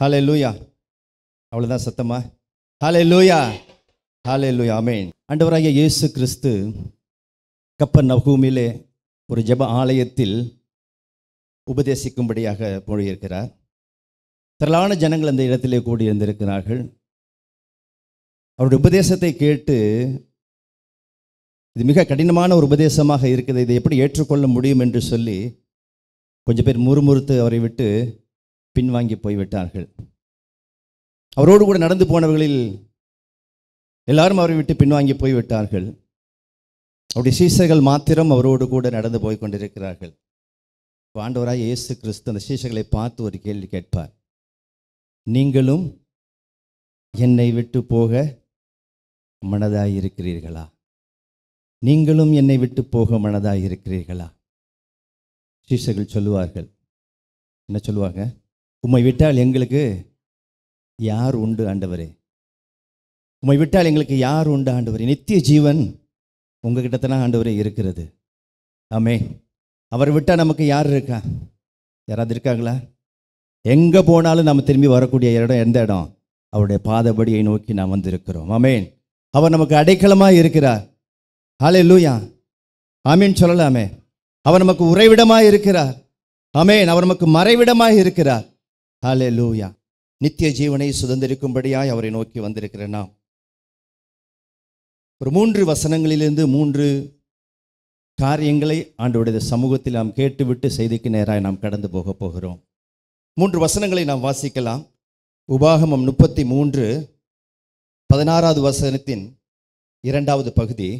ஹலே லூயா அவ்வளோதான் சத்தமா ஹலே லூயா ஹலே லூயா அமேன் ஆண்டவராகிய இயேசு கிறிஸ்து கப்ப நகூமிலே ஒரு ஜப ஆலயத்தில் உபதேசிக்கும்படியாக போயிருக்கிறார் திரளான ஜனங்கள் அந்த இடத்திலே கூடியிருந்திருக்கிறார்கள் அவருடைய உபதேசத்தை கேட்டு இது மிக கடினமான ஒரு உபதேசமாக இருக்குது இதை எப்படி ஏற்றுக்கொள்ள முடியும் என்று சொல்லி கொஞ்சம் பேர் முறுமுறுத்து அவரை விட்டு பின்வாங்கி போய்விட்டார்கள் அவரோடு கூட நடந்து போனவர்களில் எல்லாரும் அவரை விட்டு பின்வாங்கி போய்விட்டார்கள் அவருடைய சீசர்கள் மாத்திரம் அவரோடு கூட நடந்து போய் கொண்டிருக்கிறார்கள் பாண்டவராய் இயேசு கிறிஸ்து அந்த சீசர்களை பார்த்து ஒரு கேள்வி கேட்பார் நீங்களும் என்னை விட்டு போக மனதாய் இருக்கிறீர்களா நீங்களும் என்னை விட்டு போக மனதாய் இருக்கிறீர்களா சீசர்கள் சொல்லுவார்கள் என்ன சொல்லுவாங்க உம்மை விட்டால் எங்களுக்கு யார் உண்டு ஆண்டவரே உம்மை விட்டால் எங்களுக்கு யார் உண்டு ஆண்டவரே நித்திய ஜீவன் உங்ககிட்ட தான் ஆண்டவரே இருக்கிறது ஆமே அவர் விட்டால் நமக்கு யார் இருக்கா யாராவது இருக்காங்களா எங்கே போனாலும் நம்ம திரும்பி வரக்கூடிய இடம் எந்த இடம் அவருடைய பாதபடியை நோக்கி நாம் வந்திருக்கிறோம் ஆமேன் அவர் நமக்கு அடைக்கலமாக இருக்கிறார் ஹாலே லூயா ஆமீன் சொல்லலாமே அவர் நமக்கு உறைவிடமாக இருக்கிறார் ஆமேன் அவர் நமக்கு மறைவிடமாக இருக்கிறார் ஹலே லூயா நித்திய ஜீவனை சுதந்திரிக்கும்படியாய் அவரை நோக்கி வந்திருக்கிற நாம் ஒரு மூன்று வசனங்களிலிருந்து மூன்று காரியங்களை ஆண்டோடைய சமூகத்தில் நாம் கேட்டுவிட்டு செய்திக்கு நேராக நாம் கடந்து போக போகிறோம் மூன்று வசனங்களை நாம் வாசிக்கலாம் உபாகமம் முப்பத்தி மூன்று பதினாறாவது வசனத்தின் இரண்டாவது பகுதி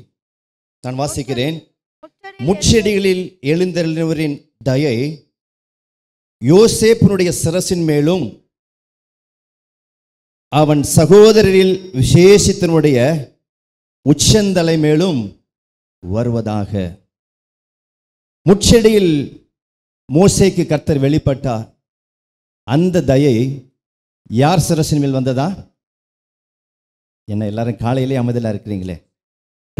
நான் வாசிக்கிறேன் முச்செடிகளில் எழுந்தவரின் தயை யோசேப்பினுடைய சிரசின் மேலும் அவன் சகோதரரில் விசேஷித்தனுடைய உச்சந்தலை மேலும் வருவதாக முச்செடியில் மோசைக்கு கர்த்தர் வெளிப்பட்டார் அந்த தயை யார் சிரசின் மேல் வந்ததா என்ன எல்லாரும் காலையிலே அமைதியில் இருக்கிறீங்களே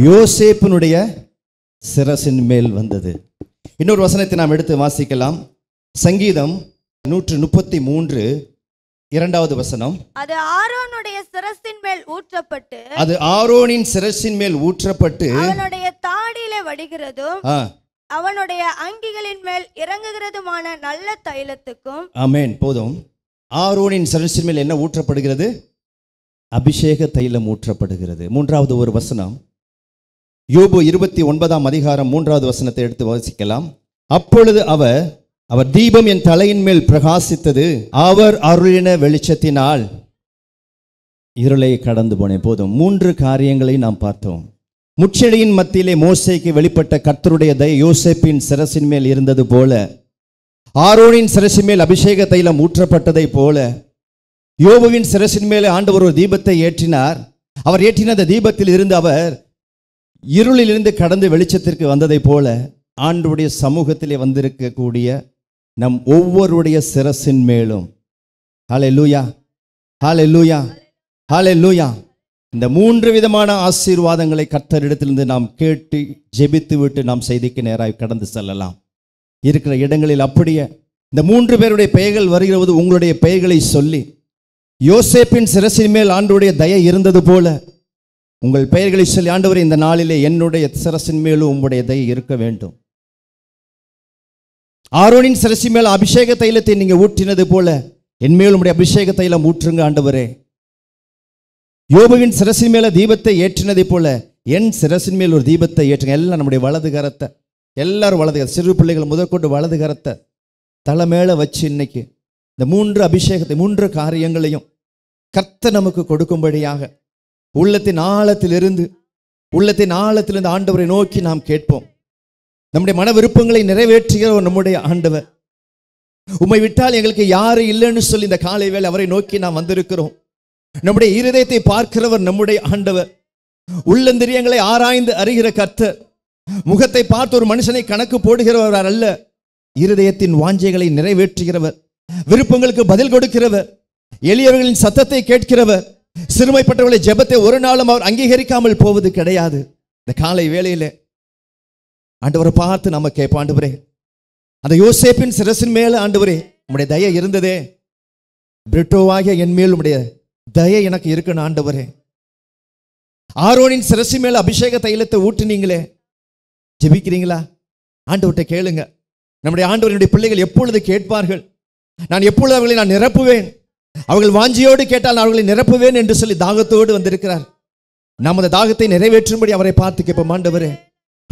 யோசேப்பினுடைய சிரசின் மேல் வந்தது இன்னொரு வசனத்தை நாம் எடுத்து வாசிக்கலாம் சங்கீதம் நூற்று முப்பத்தி மூன்று இரண்டாவது வசனம் அது ஆரோனுடைய சிரசின் மேல் ஊற்றப்பட்டு அது ஆரோனின் சிரசின் மேல் ஊற்றப்பட்டு அவனுடைய தாடியிலே வடிகிறதும் அவனுடைய அங்கிகளின் மேல் இறங்குகிறதுமான நல்ல தைலத்துக்கும் அமேன் போதும் ஆரோனின் சிரசின் மேல் என்ன ஊற்றப்படுகிறது அபிஷேக தைலம் ஊற்றப்படுகிறது மூன்றாவது ஒரு வசனம் யோபு இருபத்தி ஒன்பதாம் அதிகாரம் மூன்றாவது வசனத்தை எடுத்து வாசிக்கலாம் அப்பொழுது அவர் அவர் தீபம் என் தலையின் மேல் பிரகாசித்தது அவர் அருளின வெளிச்சத்தினால் இருளை கடந்து போன போதும் மூன்று காரியங்களை நாம் பார்த்தோம் முச்செடியின் மத்தியிலே மோசைக்கு வெளிப்பட்ட கர்த்தருடைய தய யோசேப்பின் சிரசின் மேல் இருந்தது போல ஆரோனின் சிரசின் மேல் அபிஷேக தைலம் ஊற்றப்பட்டதை போல யோபுவின் சிரசின் மேலே ஆண்டவர் ஒரு தீபத்தை ஏற்றினார் அவர் ஏற்றின அந்த தீபத்தில் இருந்து அவர் இருளிலிருந்து கடந்து வெளிச்சத்திற்கு வந்ததை போல ஆண்டுடைய சமூகத்திலே வந்திருக்கக்கூடிய நம் ஒவ்வொருடைய சிரசின் மேலும் ஹாலே லூயா ஹாலே லூயா ஹாலே லூயா இந்த மூன்று விதமான ஆசீர்வாதங்களை கத்தரிடத்திலிருந்து நாம் கேட்டு ஜெபித்து விட்டு நாம் செய்திக்கு நேராக கடந்து செல்லலாம் இருக்கிற இடங்களில் அப்படியே இந்த மூன்று பேருடைய பெயர்கள் வருகிறது உங்களுடைய பெயர்களை சொல்லி யோசேப்பின் சிரசின் மேல் ஆண்டுடைய தய இருந்தது போல உங்கள் பெயர்களை சொல்லி ஆண்டவர் இந்த நாளிலே என்னுடைய சிரசின் மேலும் உங்களுடைய தய இருக்க வேண்டும் ஆரோனின் சரசி மேல் அபிஷேக தைலத்தை நீங்கள் ஊற்றினது போல மேல் உடைய அபிஷேக தைலம் ஊற்றுங்க ஆண்டவரே யோபுவின் சிரசின் மேலே தீபத்தை ஏற்றினதை போல என் சிரசின் மேல் ஒரு தீபத்தை ஏற்றுங்க எல்லாம் நம்முடைய வலது கரத்தை எல்லாரும் வலது கரத்தை சிறு பிள்ளைகள் முதற்கொண்டு வலது கரத்தை தலை மேலே வச்சு இன்னைக்கு இந்த மூன்று அபிஷேகத்தை மூன்று காரியங்களையும் கர்த்த நமக்கு கொடுக்கும்படியாக உள்ளத்தின் ஆழத்திலிருந்து உள்ளத்தின் ஆழத்திலிருந்து ஆண்டவரை நோக்கி நாம் கேட்போம் நம்முடைய மன விருப்பங்களை நிறைவேற்றுகிறவர் நம்முடைய ஆண்டவர் உம்மை விட்டால் எங்களுக்கு யாரு இல்லைன்னு சொல்லி இந்த காலை வேலை அவரை நோக்கி நாம் வந்திருக்கிறோம் நம்முடைய இருதயத்தை பார்க்கிறவர் நம்முடைய ஆண்டவர் உள்ளந்திரியங்களை ஆராய்ந்து அறிகிற கர்த்தர் முகத்தை பார்த்து ஒரு மனுஷனை கணக்கு போடுகிறவர் அல்ல இருதயத்தின் வாஞ்சைகளை நிறைவேற்றுகிறவர் விருப்பங்களுக்கு பதில் கொடுக்கிறவர் எளியவர்களின் சத்தத்தை கேட்கிறவர் சிறுமைப்பட்டவர்களை ஜெபத்தை ஒரு நாளும் அவர் அங்கீகரிக்காமல் போவது கிடையாது இந்த காலை வேலையில ஆண்டவரை பார்த்து நம்ம கேட்போம் அந்த யோசேப்பின் சிரசின் மேலே ஆண்டவரே உடைய தய இருந்ததே பிரிட்டோவாகிய என் மேல் உடைய தய எனக்கு இருக்கணும் ஆண்டவரே ஆரோனின் சிரசி மேல் அபிஷேக தைலத்தை ஊட்டினீங்களே ஜெபிக்கிறீங்களா ஆண்டவர்கிட்ட கேளுங்க நம்முடைய ஆண்டவரனுடைய பிள்ளைகள் எப்பொழுது கேட்பார்கள் நான் எப்பொழுது அவர்களை நான் நிரப்புவேன் அவர்கள் வாஞ்சியோடு கேட்டால் நான் அவர்களை நிரப்புவேன் என்று சொல்லி தாகத்தோடு வந்திருக்கிறார் நமது தாகத்தை நிறைவேற்றும்படி அவரை பார்த்து கேட்போம் ஆண்டவரே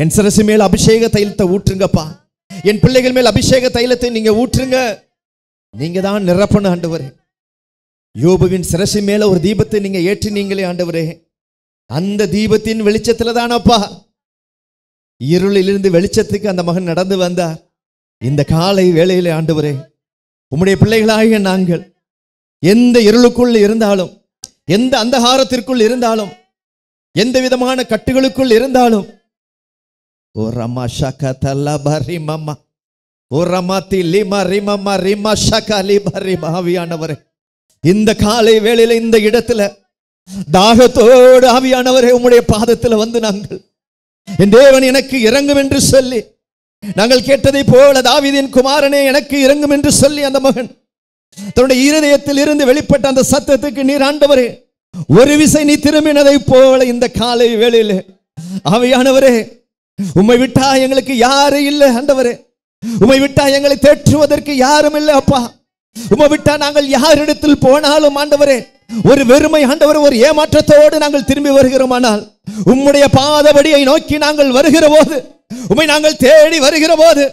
என் சிரசு மேல் அபிஷேக தைலத்தை ஊற்றுங்கப்பா என் பிள்ளைகள் மேல் அபிஷேக தைலத்தை நீங்க ஊற்றுங்க நீங்க தான் நிரப்பணும் ஆண்டவரே யோபுவின் சிரசு மேல ஒரு தீபத்தை நீங்க நீங்களே ஆண்டவரே அந்த தீபத்தின் வெளிச்சத்துல தானப்பா இருளிலிருந்து வெளிச்சத்துக்கு அந்த மகன் நடந்து வந்தார் இந்த காலை வேளையிலே ஆண்டவரே உம்முடைய பிள்ளைகளாகிய நாங்கள் எந்த இருளுக்குள் இருந்தாலும் எந்த அந்தகாரத்திற்குள் இருந்தாலும் எந்த விதமான கட்டுகளுக்குள் இருந்தாலும் Orama shakata labarimama. Oramati lima rimama rima shakali barima ஆவியானவரே இந்த காலை வேளையில இந்த இடத்துல தாகத்தோடு ஆவியானவரே உம்முடைய பாதத்துல வந்து நாங்கள் என் தேவன் எனக்கு இறங்கும் என்று சொல்லி நாங்கள் கேட்டதை போல தாவிதின் குமாரனே எனக்கு இறங்கும் என்று சொல்லி அந்த மகன் தன்னுடைய இருதயத்தில் இருந்து வெளிப்பட்ட அந்த சத்தத்துக்கு நீர் ஆண்டவரே ஒரு விசை நீ திரும்பினதை போல இந்த காலை வேளையிலே ஆவியானவரே உம்மை விட்டா எங்களுக்கு யாரு இல்லை அந்தவரே உமை விட்டா எங்களை தேற்றுவதற்கு யாரும் இல்லை அப்பா உம்மை விட்டா நாங்கள் யாரிடத்தில் போனாலும் ஆண்டவரே ஒரு வெறுமை ஆண்டவர் ஒரு ஏமாற்றத்தோடு நாங்கள் திரும்பி வருகிறோம் ஆனால் உம்முடைய பாதபடியை நோக்கி நாங்கள் வருகிற போது உமை நாங்கள் தேடி வருகிற போது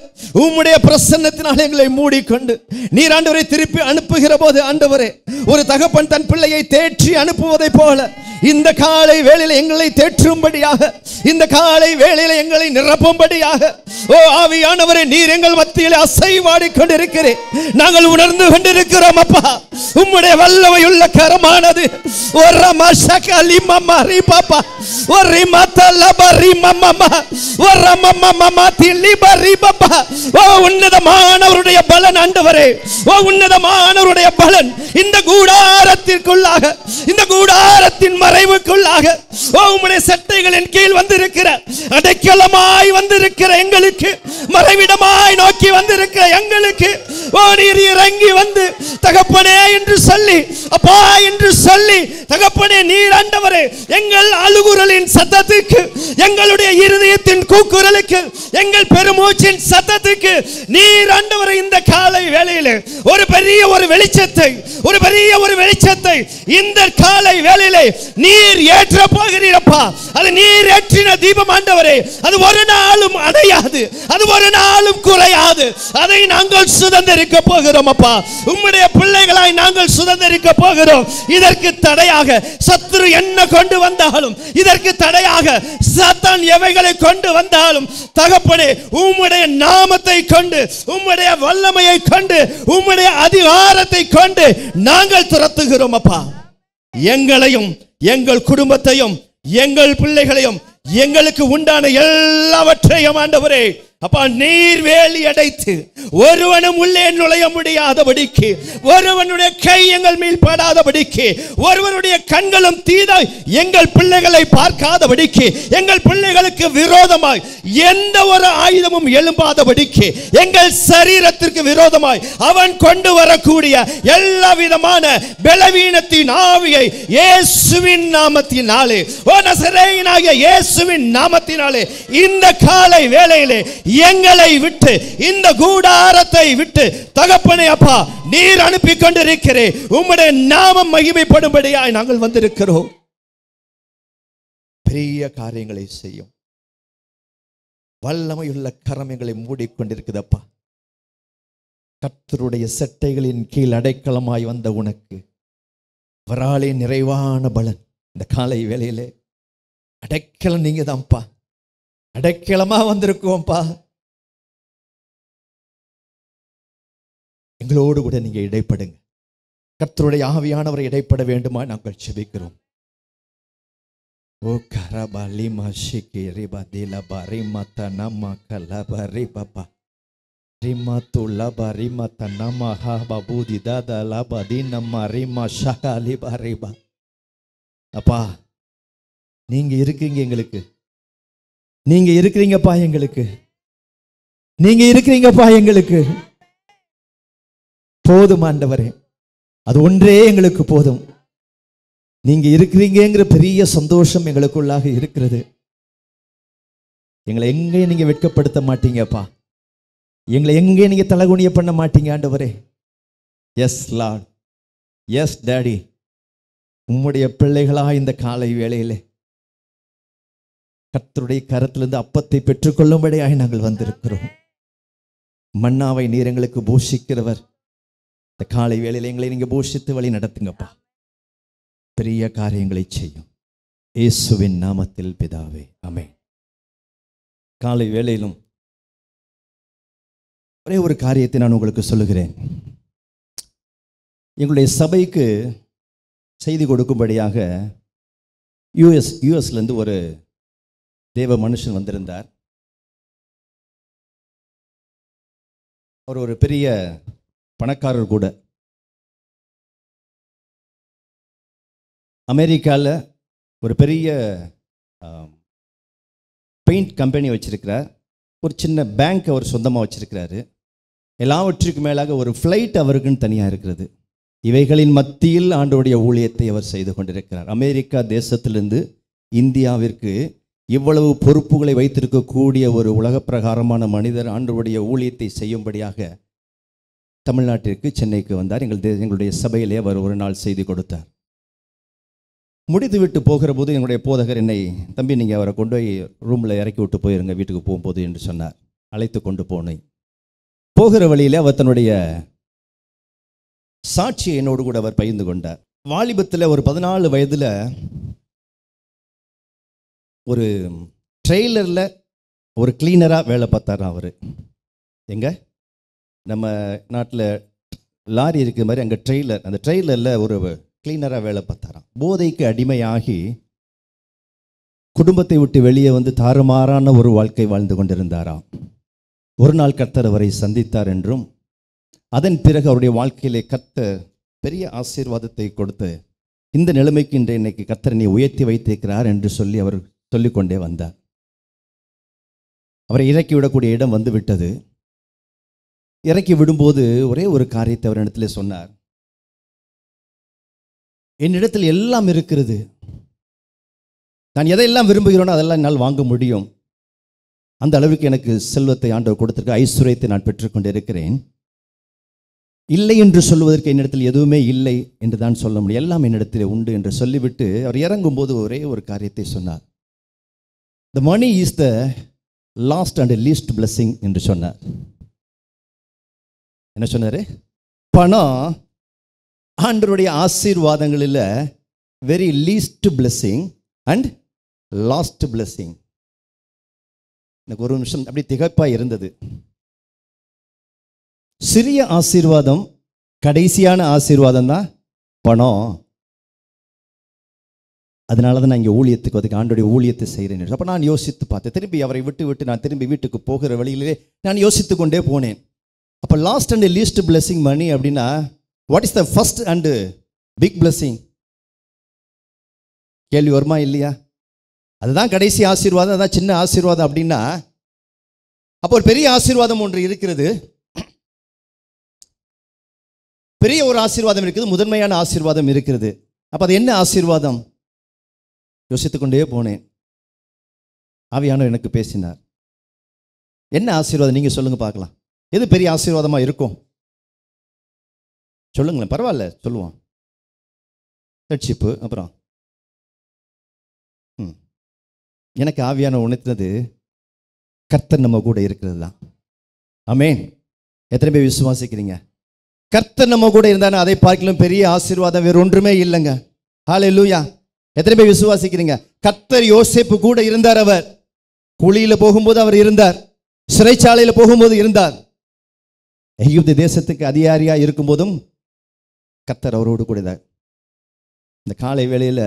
உம்முடைய பிரசன்னத்தினால் எங்களை மூடிக்கொண்டு நீர் ஆண்டவரை திருப்பி அனுப்புகிற போது ஆண்டவரே ஒரு தகப்பன் தன் பிள்ளையை தேற்றி அனுப்புவதை போல இந்த காலை வேளையில் எங்களை தேற்றும்படியாக இந்த காலை வேளையில் எங்களை நிரப்பும்படியாக ஓ ஆவியானவரே நீர் எங்கள் மத்தியில் அசைவாடி கொண்டிருக்கிறேன் நாங்கள் உணர்ந்து கொண்டிருக்கிறோம் அப்பா உம்முடைய உள்ள கரமானது ஒரு பாப்பா உன்னதமானவருடைய பலன் ஆண்டவரே உன்னதமானவருடைய பலன் இந்த கூடாரத்திற்குள்ளாக இந்த கூடாரத்தின் மறைவுக்குள்ளாக oh, உம்முடைய சட்டைகளின் கீழ் வந்திருக்கிற அடைக்கலமாய் வந்திருக்கிற எங்களுக்கு மறைவிடமாய் நோக்கி வந்திருக்கிற எங்களுக்கு oh, நீர் இறங்கி வந்து தகப்பனே என்று சொல்லி அப்பா என்று சொல்லி தகப்பனே நீர் ஆண்டவரே எங்கள் அழுகுரல் குரலின் சத்தத்துக்கு எங்களுடைய இருதயத்தின் கூக்குரலுக்கு எங்கள் பெருமூச்சின் சத்தத்துக்கு நீர் ஆண்டவர் இந்த காலை வேளையில் ஒரு பெரிய ஒரு வெளிச்சத்தை ஒரு பெரிய ஒரு வெளிச்சத்தை இந்த காலை வேளையில நீர் ஏற்ற போகிறீரப்பா அது நீர் ஏற்றின தீபம் ஆண்டவரே அது ஒரு நாளும் அடையாது அது ஒரு நாளும் குறையாது அதை நாங்கள் சுதந்திரிக்க போகிறோம் அப்பா உம்முடைய பிள்ளைகளாய் நாங்கள் சுதந்திரிக்க போகிறோம் இதற்கு தடையாக சத்துரு என்ன கொண்டு வந்தாலும் இதற்கு அதற்கு தடையாக சத்தான் எவைகளை கொண்டு வந்தாலும் தகப்பனே உம்முடைய நாமத்தை கொண்டு உம்முடைய வல்லமையை கொண்டு உம்முடைய அதிகாரத்தை கொண்டு நாங்கள் துரத்துகிறோம் அப்பா எங்களையும் எங்கள் குடும்பத்தையும் எங்கள் பிள்ளைகளையும் எங்களுக்கு உண்டான எல்லாவற்றையும் ஆண்டவரே அப்பா நீர் வேலி அடைத்து ஒருவனும் உள்ளே நுழைய முடியாதபடிக்கு ஒருவனுடைய கை எங்கள் மேல் படாதபடிக்கு ஒருவனுடைய கண்களும் தீதாய் எங்கள் பிள்ளைகளை பார்க்காதபடிக்கு எங்கள் பிள்ளைகளுக்கு விரோதமாய் எந்த ஒரு ஆயுதமும் எழும்பாதபடிக்கு எங்கள் சரீரத்திற்கு விரோதமாய் அவன் கொண்டு வரக்கூடிய எல்லா விதமான பலவீனத்தின் ஆவியை இயேசுவின் நாமத்தினாலே ஓ நசரேயனாகிய இயேசுவின் நாமத்தினாலே இந்த காலை வேளையிலே எங்களை விட்டு இந்த கூடாரத்தை விட்டு தகப்பனை அப்பா நீர் அனுப்பி கொண்டிருக்கிறேன் உம்முடைய நாமம் மகிமைப்படும்படியாய் நாங்கள் வந்திருக்கிறோம் பெரிய காரியங்களை செய்யும் வல்லமையுள்ள கரம் எங்களை மூடிக்கொண்டிருக்குதப்பா கத்தருடைய செட்டைகளின் கீழ் அடைக்கலமாய் வந்த உனக்கு வராளே நிறைவான பலன் இந்த காலை வேலையிலே அடைக்கலம் நீங்க தான்ப்பா அடைக்கலமாக வந்திருக்கோம்ப்பா எங்களோடு கூட நீங்கள் இடைப்படுங்க கர்த்தருடைய ஆவியானவரை இடைப்பட வேண்டுமா நாங்கள் செபிக்கிறோம் ஓ கரபலி மஷிகி ரிபா திலபா ரிமா தனமா கலபா ரிபா ரிமா துலபா ரிமா தனமா ஹாபா பூதி தாதா பதி நம்ம ரிமா ஷகா லிபா ரிபா அப்பா நீங்கள் இருக்கீங்க எங்களுக்கு நீங்க இருக்கிறீங்கப்பா எங்களுக்கு நீங்க இருக்கிறீங்கப்பா எங்களுக்கு போதும் ஆண்டவரே அது ஒன்றே எங்களுக்கு போதும் நீங்க இருக்கிறீங்கிற பெரிய சந்தோஷம் எங்களுக்குள்ளாக இருக்கிறது எங்களை எங்கேயும் நீங்க வெட்கப்படுத்த மாட்டீங்கப்பா எங்களை எங்கேயும் நீங்க தலகுனிய பண்ண மாட்டீங்க ஆண்டவரே எஸ் லார்ட் எஸ் டேடி உம்முடைய பிள்ளைகளா இந்த காலை வேளையிலே கர்த்தருடைய கரத்திலிருந்து அப்பத்தை பெற்றுக்கொள்ளும்படியாக நாங்கள் வந்திருக்கிறோம் மன்னாவை நீர் எங்களுக்கு போஷிக்கிறவர் இந்த காலை வேளையில் எங்களை நீங்கள் போஷித்து வழி நடத்துங்கப்பா பெரிய காரியங்களை செய்யும் இயேசுவின் நாமத்தில் பிதாவே அமே காலை வேளையிலும் ஒரே ஒரு காரியத்தை நான் உங்களுக்கு சொல்லுகிறேன் எங்களுடைய சபைக்கு செய்தி கொடுக்கும்படியாக யூஎஸ் யூஎஸ்லேருந்து ஒரு தேவ மனுஷன் வந்திருந்தார் அவர் ஒரு பெரிய பணக்காரர் கூட அமெரிக்காவில் ஒரு பெரிய பெயிண்ட் கம்பெனி வச்சிருக்கிறார் ஒரு சின்ன பேங்க் அவர் சொந்தமாக வச்சிருக்கிறாரு எல்லாவற்றுக்கு மேலாக ஒரு ஃப்ளைட் அவருக்குன்னு தனியாக இருக்கிறது இவைகளின் மத்தியில் ஆண்டோடைய ஊழியத்தை அவர் செய்து கொண்டிருக்கிறார் அமெரிக்கா தேசத்திலிருந்து இந்தியாவிற்கு இவ்வளவு பொறுப்புகளை வைத்திருக்கக்கூடிய ஒரு பிரகாரமான மனிதர் ஆண்டவருடைய ஊழியத்தை செய்யும்படியாக தமிழ்நாட்டிற்கு சென்னைக்கு வந்தார் எங்கள் எங்களுடைய சபையிலே அவர் ஒரு நாள் செய்தி கொடுத்தார் முடித்துவிட்டு போகிற போது என்னுடைய போதகர் என்னை தம்பி நீங்கள் அவரை கொண்டு போய் ரூமில் இறக்கி விட்டு போயிருங்க வீட்டுக்கு போகும்போது என்று சொன்னார் அழைத்து கொண்டு போனேன் போகிற வழியில் அவர் தன்னுடைய சாட்சியை என்னோடு கூட அவர் பகிர்ந்து கொண்டார் வாலிபத்தில் ஒரு பதினாலு வயதில் ஒரு ட்ரெய்லரில் ஒரு கிளீனராக வேலை பார்த்தார் அவர் எங்கே நம்ம நாட்டில் லாரி இருக்கிற மாதிரி அங்கே ட்ரெய்லர் அந்த ட்ரெய்லரில் ஒரு கிளீனராக வேலை பார்த்தாராம் போதைக்கு அடிமையாகி குடும்பத்தை விட்டு வெளியே வந்து தாறுமாறான ஒரு வாழ்க்கை வாழ்ந்து கொண்டிருந்தாராம் ஒரு நாள் கர்த்தர் அவரை சந்தித்தார் என்றும் அதன் பிறகு அவருடைய வாழ்க்கையிலே கத்த பெரிய ஆசீர்வாதத்தை கொடுத்து இந்த நிலைமைக்கு இன்றைய இன்னைக்கு கர்த்தர் நீ உயர்த்தி வைத்திருக்கிறார் என்று சொல்லி அவர் சொல்லிக்கொண்டே வந்தார் அவரை இறக்கி விடக்கூடிய இடம் வந்து விட்டது இறக்கி விடும்போது ஒரே ஒரு காரியத்தை அவர் இடத்துல சொன்னார் என்னிடத்தில் எல்லாம் இருக்கிறது நான் எதையெல்லாம் விரும்புகிறோனோ அதெல்லாம் என்னால் வாங்க முடியும் அந்த அளவுக்கு எனக்கு செல்வத்தை ஆண்டவர் கொடுத்திருக்க ஐஸ்வர்யத்தை நான் பெற்றுக்கொண்டு இருக்கிறேன் இல்லை என்று சொல்வதற்கு என்னிடத்தில் எதுவுமே இல்லை என்று தான் சொல்ல முடியும் எல்லாம் என்னிடத்தில் உண்டு என்று சொல்லிவிட்டு அவர் இறங்கும்போது ஒரே ஒரு காரியத்தை சொன்னார் the money is the last and least blessing என்று சொன்னார் என்ன சொன்னார் பணம் ஆண்டருடைய ஆசீர்வாதங்களில் very least blessing and last blessing எனக்கு ஒரு நிமிஷம் அப்படி திகப்பாக இருந்தது சிறிய ஆசீர்வாதம் கடைசியான ஆசீர்வாதம் தான் பணம் அதனால தான் நான் இங்கே ஊழியத்துக்கு அதுக்கு ஆண்டோடைய ஊழியத்தை செய்கிறேன் அப்போ நான் யோசித்து பார்த்தேன் திரும்பி அவரை விட்டு விட்டு நான் திரும்பி வீட்டுக்கு போகிற வழியிலே நான் யோசித்து கொண்டே போனேன் அப்போ last and least blessing money அப்படின்னா what is the first and big blessing கேள்வி வருமா இல்லையா அதுதான் கடைசி ஆசீர்வாதம் அதுதான் சின்ன ஆசீர்வாதம் அப்படின்னா அப்போ ஒரு பெரிய ஆசீர்வாதம் ஒன்று இருக்கிறது பெரிய ஒரு ஆசீர்வாதம் இருக்குது முதன்மையான ஆசீர்வாதம் இருக்கிறது அப்போ அது என்ன ஆசீர்வாதம் யோசித்துக்கொண்டே போனேன் ஆவியானவர் எனக்கு பேசினார் என்ன ஆசீர்வாதம் நீங்கள் சொல்லுங்கள் பார்க்கலாம் எது பெரிய ஆசீர்வாதமாக இருக்கும் சொல்லுங்களேன் பரவாயில்ல சொல்லுவோம் ரட்சிப்பு அப்புறம் ம் எனக்கு ஆவியான உணர்த்தினது கர்த்தர் நம்ம கூட இருக்கிறது தான் அமேன் எத்தனை பேர் விசுவாசிக்கிறீங்க கர்த்தர் நம்ம கூட இருந்தாலும் அதை பார்க்கலாம் பெரிய ஆசீர்வாதம் வேறு ஒன்றுமே இல்லைங்க ஹாலே லூயா எத்தனை பேர் விசுவாசிக்கிறீங்க கத்தர் யோசிப்பு கூட இருந்தார் அவர் குழியில போகும்போது அவர் இருந்தார் சிறைச்சாலையில் போகும்போது இருந்தார் எகிப்து தேசத்துக்கு அதிகாரியா இருக்கும்போதும் கத்தர் அவரோடு கூட இந்த காலை வேளையில்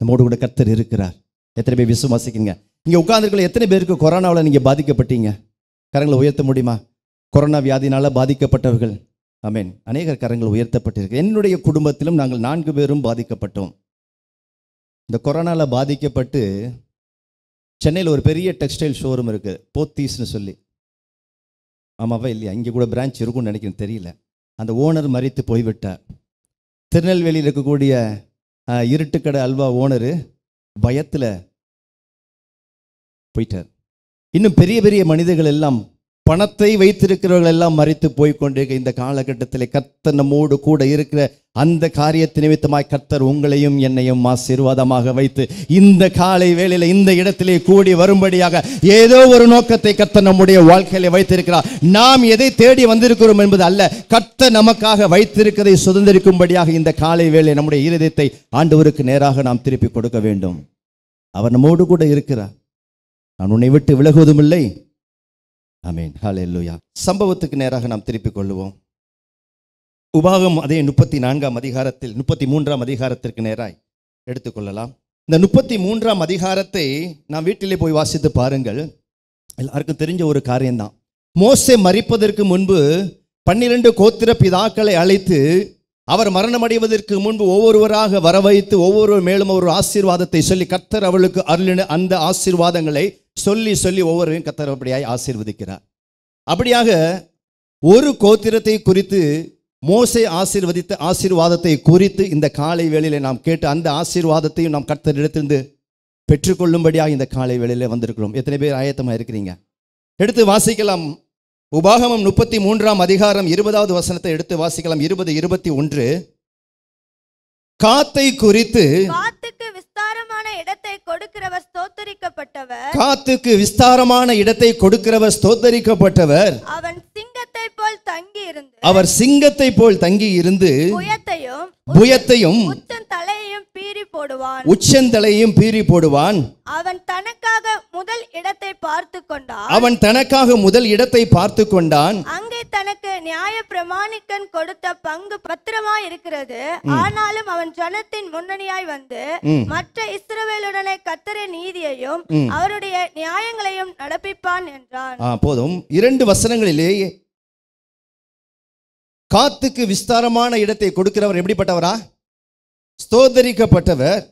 நம்மோடு கூட கத்தர் இருக்கிறார் எத்தனை பேர் விசுவாசிக்கிறீங்க இங்கே உட்காந்துருக்கல எத்தனை பேருக்கு கொரோனாவில் நீங்கள் பாதிக்கப்பட்டீங்க கரங்களை உயர்த்த முடியுமா கொரோனா வியாதினால் பாதிக்கப்பட்டவர்கள் ஐ மீன் அநேகர் கரங்கள் உயர்த்தப்பட்டிருக்கு என்னுடைய குடும்பத்திலும் நாங்கள் நான்கு பேரும் பாதிக்கப்பட்டோம் இந்த கொரோனாவில் பாதிக்கப்பட்டு சென்னையில் ஒரு பெரிய டெக்ஸ்டைல் ஷோரூம் இருக்குது போத்தீஸ்னு சொல்லி ஆமாவா இல்லையா இங்கே கூட பிரான்ச் இருக்கும்னு நினைக்கிறேன் தெரியல அந்த ஓனர் மறித்து போய்விட்டார் திருநெல்வேலியில் இருக்கக்கூடிய இருட்டுக்கடை அல்வா ஓனரு பயத்தில் போயிட்டார் இன்னும் பெரிய பெரிய மனிதர்கள் எல்லாம் பணத்தை வைத்திருக்கிறவர்கள் எல்லாம் மறித்து கொண்டிருக்க இந்த காலகட்டத்தில் கத்த நம்மோடு கூட இருக்கிற அந்த காரியத்தை நிமித்தமாய் கத்தர் உங்களையும் என்னையும் ஆசீர்வாதமாக வைத்து இந்த காலை வேளையில் இந்த இடத்திலே கூடி வரும்படியாக ஏதோ ஒரு நோக்கத்தை கத்த நம்முடைய வாழ்க்கையில வைத்திருக்கிறார் நாம் எதை தேடி வந்திருக்கிறோம் என்பது அல்ல கத்த நமக்காக வைத்திருக்கிறதை சுதந்திரிக்கும்படியாக இந்த காலை வேளை நம்முடைய இருதயத்தை ஆண்டவருக்கு நேராக நாம் திருப்பி கொடுக்க வேண்டும் அவர் நம்மோடு கூட இருக்கிறார் நான் உன்னை விட்டு விலகுவதும் இல்லை அமீன் ஹலே லூயா சம்பவத்துக்கு நேராக நாம் திருப்பிக் கொள்ளுவோம் உபாகம் அதே முப்பத்தி நான்காம் அதிகாரத்தில் முப்பத்தி மூன்றாம் அதிகாரத்திற்கு நேராய் எடுத்துக்கொள்ளலாம் இந்த முப்பத்தி மூன்றாம் அதிகாரத்தை நான் வீட்டிலே போய் வாசித்து பாருங்கள் எல்லாருக்கும் தெரிஞ்ச ஒரு காரியம்தான் மோசை மறிப்பதற்கு முன்பு பன்னிரண்டு கோத்திர பிதாக்களை அழைத்து அவர் மரணம் அடைவதற்கு முன்பு ஒவ்வொருவராக வர வைத்து ஒவ்வொரு மேலும் ஒரு ஆசீர்வாதத்தை சொல்லி கத்தர் அவளுக்கு அருளின அந்த ஆசீர்வாதங்களை சொல்லி சொல்லி ஒவ்வொருவரையும் கத்தர் அப்படியாய் ஆசீர்வதிக்கிறார் அப்படியாக ஒரு கோத்திரத்தை குறித்து மோசை ஆசீர்வதித்த ஆசீர்வாதத்தை குறித்து இந்த காலை வேளையில நாம் கேட்டு அந்த ஆசீர்வாதத்தையும் நாம் இடத்திலிருந்து பெற்றுக்கொள்ளும்படியாக இந்த காலை வேளையில வந்திருக்கிறோம் எத்தனை பேர் ஆயத்தமாக இருக்கிறீங்க எடுத்து வாசிக்கலாம் உபாகமம் முப்பத்தி மூன்றாம் அதிகாரம் இருபதாவது வசனத்தை எடுத்து வாசிக்கலாம் இருபது இருபத்தி ஒன்று காத்தை குறித்து கொடுக்கிறவர் ஸ்தோத்தரிக்கப்பட்டவர் காத்துக்கு விஸ்தாரமான இடத்தை கொடுக்கிறவர் ஸ்தோத்தரிக்கப்பட்டவர் அவன் சிங்கத்தை போல் தங்கி இருந்து அவர் சிங்கத்தை போல் தங்கி இருந்து புயத்தையும் புயத்தையும் உச்சந்தலையையும் பீறி போடுவான் உச்சந்தலையையும் பீறி போடுவான் அவன் தனக்காக முதல் இடத்தை பார்த்து கொண்டான் அவன் தனக்காக முதல் இடத்தை பார்த்து கொண்டான் அங்கே தனக்கு நியாய பிரமாணிக்கன் கொடுத்த பங்கு பத்திரமா இருக்கிறது ஆனாலும் அவன் ஜனத்தின் முன்னணியாய் வந்து மற்ற இஸ்ரவேலுடனே கத்தரை நீதியையும் அவருடைய நியாயங்களையும் நடப்பிப்பான் என்றான் போதும் இரண்டு வசனங்களிலே காத்துக்கு விஸ்தாரமான இடத்தை கொடுக்கிறவர் எப்படிப்பட்டவரா ஸ்தோதரிக்கப்பட்டவர்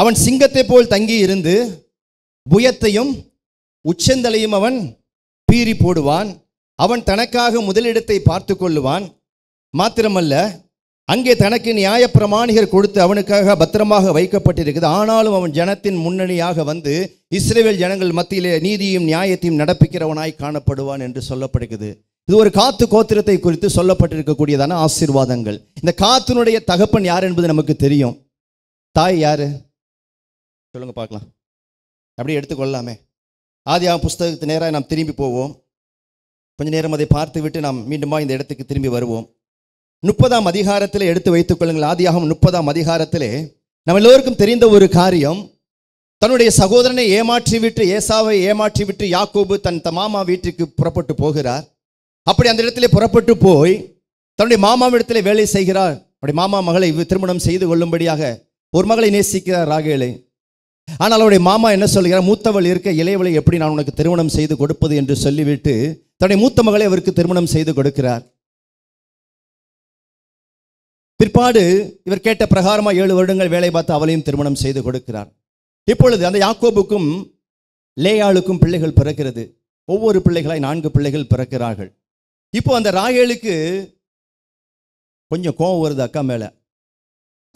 அவன் சிங்கத்தை போல் தங்கி இருந்து புயத்தையும் உச்சந்தலையும் அவன் பீறி போடுவான் அவன் தனக்காக முதலிடத்தை பார்த்து கொள்ளுவான் மாத்திரமல்ல அங்கே தனக்கு நியாயப்பிரமாணிகர் கொடுத்து அவனுக்காக பத்திரமாக வைக்கப்பட்டிருக்குது ஆனாலும் அவன் ஜனத்தின் முன்னணியாக வந்து இஸ்ரேல் ஜனங்கள் மத்தியிலே நீதியும் நியாயத்தையும் நடப்பிக்கிறவனாய் காணப்படுவான் என்று சொல்லப்படுகிறது இது ஒரு காத்து கோத்திரத்தை குறித்து சொல்லப்பட்டிருக்கக்கூடியதான ஆசீர்வாதங்கள் இந்த காத்தினுடைய தகப்பன் யார் என்பது நமக்கு தெரியும் தாய் யாரு சொல்லுங்க பார்க்கலாம் அப்படியே எடுத்துக்கொள்ளலாமே ஆதியாக புஸ்தகத்து நேராக நாம் திரும்பி போவோம் கொஞ்ச நேரம் அதை பார்த்து விட்டு நாம் மீண்டுமா இந்த இடத்துக்கு திரும்பி வருவோம் முப்பதாம் அதிகாரத்தில் எடுத்து வைத்துக் கொள்ளுங்கள் ஆதியாகவும் முப்பதாம் அதிகாரத்தில் நம்ம எல்லோருக்கும் தெரிந்த ஒரு காரியம் தன்னுடைய சகோதரனை ஏமாற்றிவிட்டு ஏசாவை ஏமாற்றிவிட்டு யாக்கோபு தன் மாமா வீட்டுக்கு புறப்பட்டு போகிறார் அப்படி அந்த இடத்துல புறப்பட்டு போய் தன்னுடைய மாமாவிடத்தில் வேலை செய்கிறார் அப்படி மாமா மகளை திருமணம் செய்து கொள்ளும்படியாக ஒரு மகளை நேசிக்கிறார் ராகேலை ஆனால் அவருடைய மாமா என்ன சொல்கிறார் மூத்தவள் இருக்க இளையவளை எப்படி நான் உனக்கு திருமணம் செய்து கொடுப்பது என்று சொல்லிவிட்டு தன்னுடைய மூத்த மகளை அவருக்கு திருமணம் செய்து கொடுக்கிறார் பிற்பாடு இவர் கேட்ட பிரகாரமா ஏழு வருடங்கள் வேலை பார்த்து அவளையும் திருமணம் செய்து கொடுக்கிறார் இப்பொழுது அந்த யாக்கோபுக்கும் லேயாளுக்கும் பிள்ளைகள் பிறக்கிறது ஒவ்வொரு பிள்ளைகளாய் நான்கு பிள்ளைகள் பிறக்கிறார்கள் இப்போ அந்த ராயலுக்கு கொஞ்சம் கோபம் வருது அக்கா மேல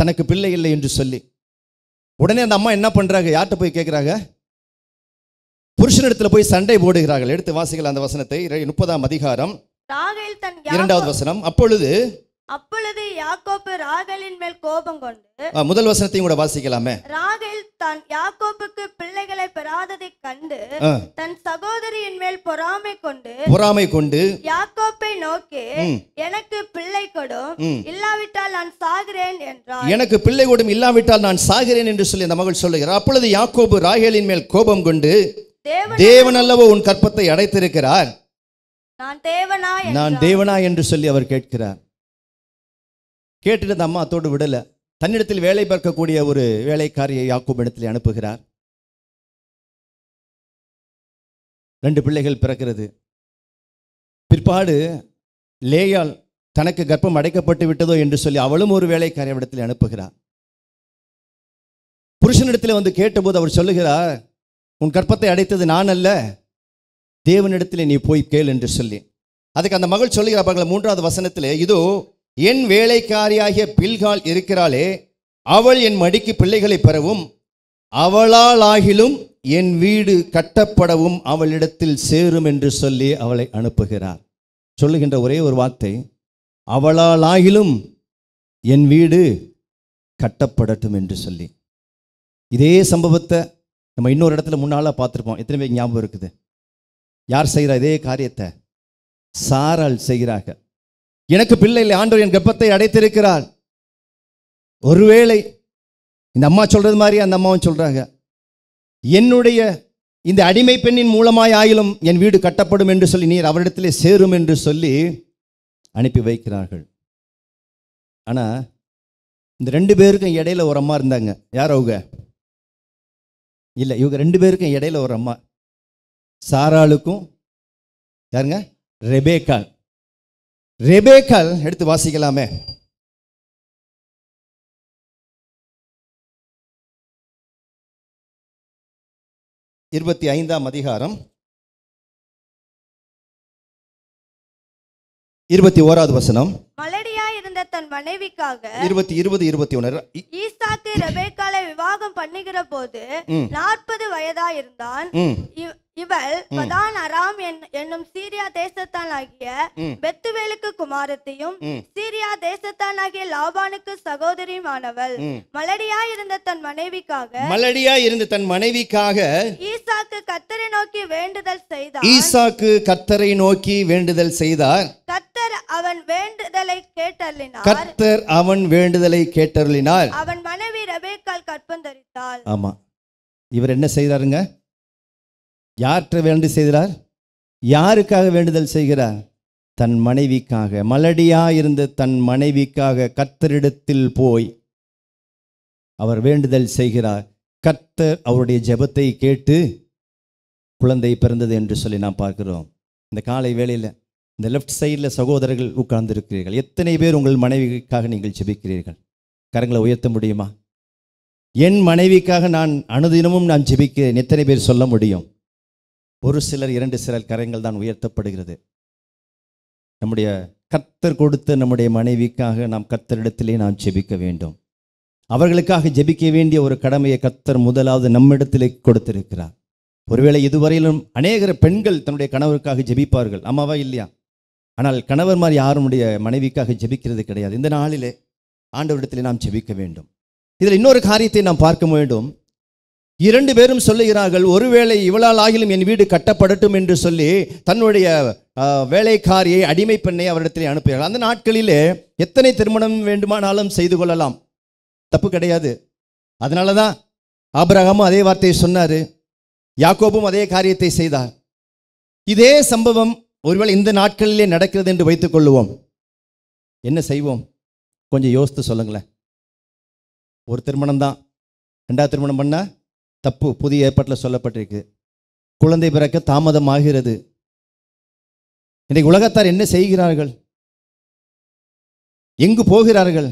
தனக்கு பிள்ளை இல்லை என்று சொல்லி உடனே அந்த அம்மா என்ன பண்றாங்க யார்கிட்ட போய் கேட்கிறாங்க புருஷனிடத்துல போய் சண்டை போடுகிறார்கள் எடுத்து வாசிகள் அந்த வசனத்தை முப்பதாம் அதிகாரம் இரண்டாவது வசனம் அப்பொழுது அப்பொழுது யாக்கோப்பு ராகலின் மேல் கோபம் கொண்டு முதல் வசனத்தையும் கூட வாசிக்கலாமே ராகல் தான் யாக்கோப்புக்கு பிள்ளைகளை பெறாததை கண்டு தன் சகோதரியின் மேல் பொறாமை கொண்டு பொறாமை கொண்டு யாக்கோப்பை நோக்கி எனக்கு பிள்ளை கொடும் இல்லாவிட்டால் நான் சாகிறேன் என்றார் எனக்கு பிள்ளை கொடும் இல்லாவிட்டால் நான் சாகிறேன் என்று சொல்லி அந்த மகள் சொல்லுகிறார் அப்பொழுது யாக்கோபு ராகலின் மேல் கோபம் கொண்டு தேவன் அல்லவோ உன் கற்பத்தை அடைத்திருக்கிறார் நான் தேவனா நான் தேவனா என்று சொல்லி அவர் கேட்கிறார் கேட்டுட்டு அம்மா அத்தோடு விடலை தன்னிடத்தில் வேலை பார்க்கக்கூடிய ஒரு வேலைக்காரியை யாக்கும் இடத்தில் அனுப்புகிறார் ரெண்டு பிள்ளைகள் பிறக்கிறது பிற்பாடு லேயால் தனக்கு கர்ப்பம் அடைக்கப்பட்டு விட்டதோ என்று சொல்லி அவளும் ஒரு வேலைக்காரிய இடத்தில் அனுப்புகிறார் புருஷனிடத்தில் வந்து கேட்டபோது அவர் சொல்லுகிறார் உன் கற்பத்தை அடைத்தது நான் அல்ல தேவனிடத்தில் நீ போய் கேள் என்று சொல்லி அதுக்கு அந்த மகள் சொல்லுகிறார் மூன்றாவது வசனத்தில் இதோ என் வேலைக்காரியாகிய பில்கால் இருக்கிறாளே அவள் என் மடிக்கு பிள்ளைகளை பெறவும் அவளால் ஆகிலும் என் வீடு கட்டப்படவும் அவளிடத்தில் சேரும் என்று சொல்லி அவளை அனுப்புகிறார் சொல்லுகின்ற ஒரே ஒரு வார்த்தை அவளால் ஆகிலும் என் வீடு கட்டப்படட்டும் என்று சொல்லி இதே சம்பவத்தை நம்ம இன்னொரு இடத்துல முன்னால் பார்த்துருப்போம் எத்தனை பேர் ஞாபகம் இருக்குது யார் செய்கிறா இதே காரியத்தை சாரால் செய்கிறார்கள் எனக்கு பிள்ளை இல்லை ஆண்டவர் என் கர்ப்பத்தை அடைத்திருக்கிறார் ஒருவேளை இந்த அம்மா சொல்கிறது மாதிரி அந்த அம்மாவும் சொல்கிறாங்க என்னுடைய இந்த அடிமை பெண்ணின் மூலமாய் ஆயிலும் என் வீடு கட்டப்படும் என்று சொல்லி நீர் அவரிடத்திலே சேரும் என்று சொல்லி அனுப்பி வைக்கிறார்கள் ஆனால் இந்த ரெண்டு பேருக்கும் இடையில ஒரு அம்மா இருந்தாங்க யார் அவங்க இல்லை இவங்க ரெண்டு பேருக்கும் இடையில ஒரு அம்மா சாராளுக்கும் யாருங்க ரெபேக்கால் ரெபேக்கல் எடுத்து வாசிக்கலாமே இருபத்தி ஐந்தாம் அதிகாரம் இருபத்தி ஓராவது வசனம் தன் மனைவிக்காக இருபத்தி இருபது இருபத்தி ஒன்று ஈசாக்கு ரெபேக்காலை விவாகம் பண்ணுகிற போது நாற்பது வயதா இருந்தான் இவள் பதான் அராம் என்னும் சீரியா தேசத்தான் ஆகிய பெத்துவேலுக்கு குமாரத்தையும் சீரியா தேசத்தான் லாபானுக்கு சகோதரியுமானவள் மலடியா இருந்த தன் மனைவிக்காக மலடியா இருந்த தன் மனைவிக்காக ஈசாக்கு கத்தரை நோக்கி வேண்டுதல் செய்தார் ஈசாக்கு கத்தரை நோக்கி வேண்டுதல் செய்தார் கத் கர்த்தர் அவன் வேண்டுதலை கேட்டருளினார் கர்த்தர் அவன் வேண்டுதலை கேட்டருளினார் அவன் மனைவி ஆமா இவர் என்ன செய்தாருங்க யார்கிட்ட வேண்டு செய்கிறார் யாருக்காக வேண்டுதல் செய்கிறார் தன் மனைவிக்காக மலடியா இருந்த தன் மனைவிக்காக கர்த்தரிடத்தில் போய் அவர் வேண்டுதல் செய்கிறார் கர்த்தர் அவருடைய ஜெபத்தை கேட்டு குழந்தை பிறந்தது என்று சொல்லி நாம் பார்க்கிறோம் இந்த காலை வேளையில் இந்த லெஃப்ட் சைடில் சகோதரர்கள் இருக்கிறீர்கள் எத்தனை பேர் உங்கள் மனைவிக்காக நீங்கள் செபிக்கிறீர்கள் கரங்களை உயர்த்த முடியுமா என் மனைவிக்காக நான் அனுதினமும் நான் ஜெபிக்கிறேன் எத்தனை பேர் சொல்ல முடியும் ஒரு சிலர் இரண்டு சிலர் கரங்கள் தான் உயர்த்தப்படுகிறது நம்முடைய கத்தர் கொடுத்த நம்முடைய மனைவிக்காக நாம் கத்தரிடத்திலே நாம் ஜெபிக்க வேண்டும் அவர்களுக்காக ஜெபிக்க வேண்டிய ஒரு கடமையை கத்தர் முதலாவது நம்மிடத்திலே கொடுத்திருக்கிறார் ஒருவேளை இதுவரையிலும் அநேகர பெண்கள் தன்னுடைய கணவருக்காக ஜெபிப்பார்கள் அம்மாவா இல்லையா ஆனால் கணவர் மாதிரி யாருடைய மனைவிக்காக ஜெபிக்கிறது கிடையாது இந்த நாளிலே ஆண்டவரிடத்தில் நாம் ஜெபிக்க வேண்டும் இதில் இன்னொரு காரியத்தை நாம் பார்க்க வேண்டும் இரண்டு பேரும் சொல்லுகிறார்கள் ஒருவேளை இவளால் ஆகிலும் என் வீடு கட்டப்படட்டும் என்று சொல்லி தன்னுடைய வேலைக்காரியை அடிமை பெண்ணை அவரிடத்தில் அனுப்புகிறார் அந்த நாட்களிலே எத்தனை திருமணம் வேண்டுமானாலும் செய்து கொள்ளலாம் தப்பு கிடையாது அதனால தான் ஆபரகமும் அதே வார்த்தையை சொன்னார் யாக்கோபும் அதே காரியத்தை செய்தார் இதே சம்பவம் ஒருவேளை இந்த நாட்களிலே நடக்கிறது என்று வைத்துக் கொள்ளுவோம் என்ன செய்வோம் கொஞ்சம் யோசித்து சொல்லுங்களேன் ஒரு திருமணம் தான் ரெண்டாவது திருமணம் பண்ணால் தப்பு புதிய ஏற்பாட்டில் சொல்லப்பட்டிருக்கு குழந்தை பிறக்க தாமதமாகிறது இன்றைக்கு உலகத்தார் என்ன செய்கிறார்கள் எங்கு போகிறார்கள்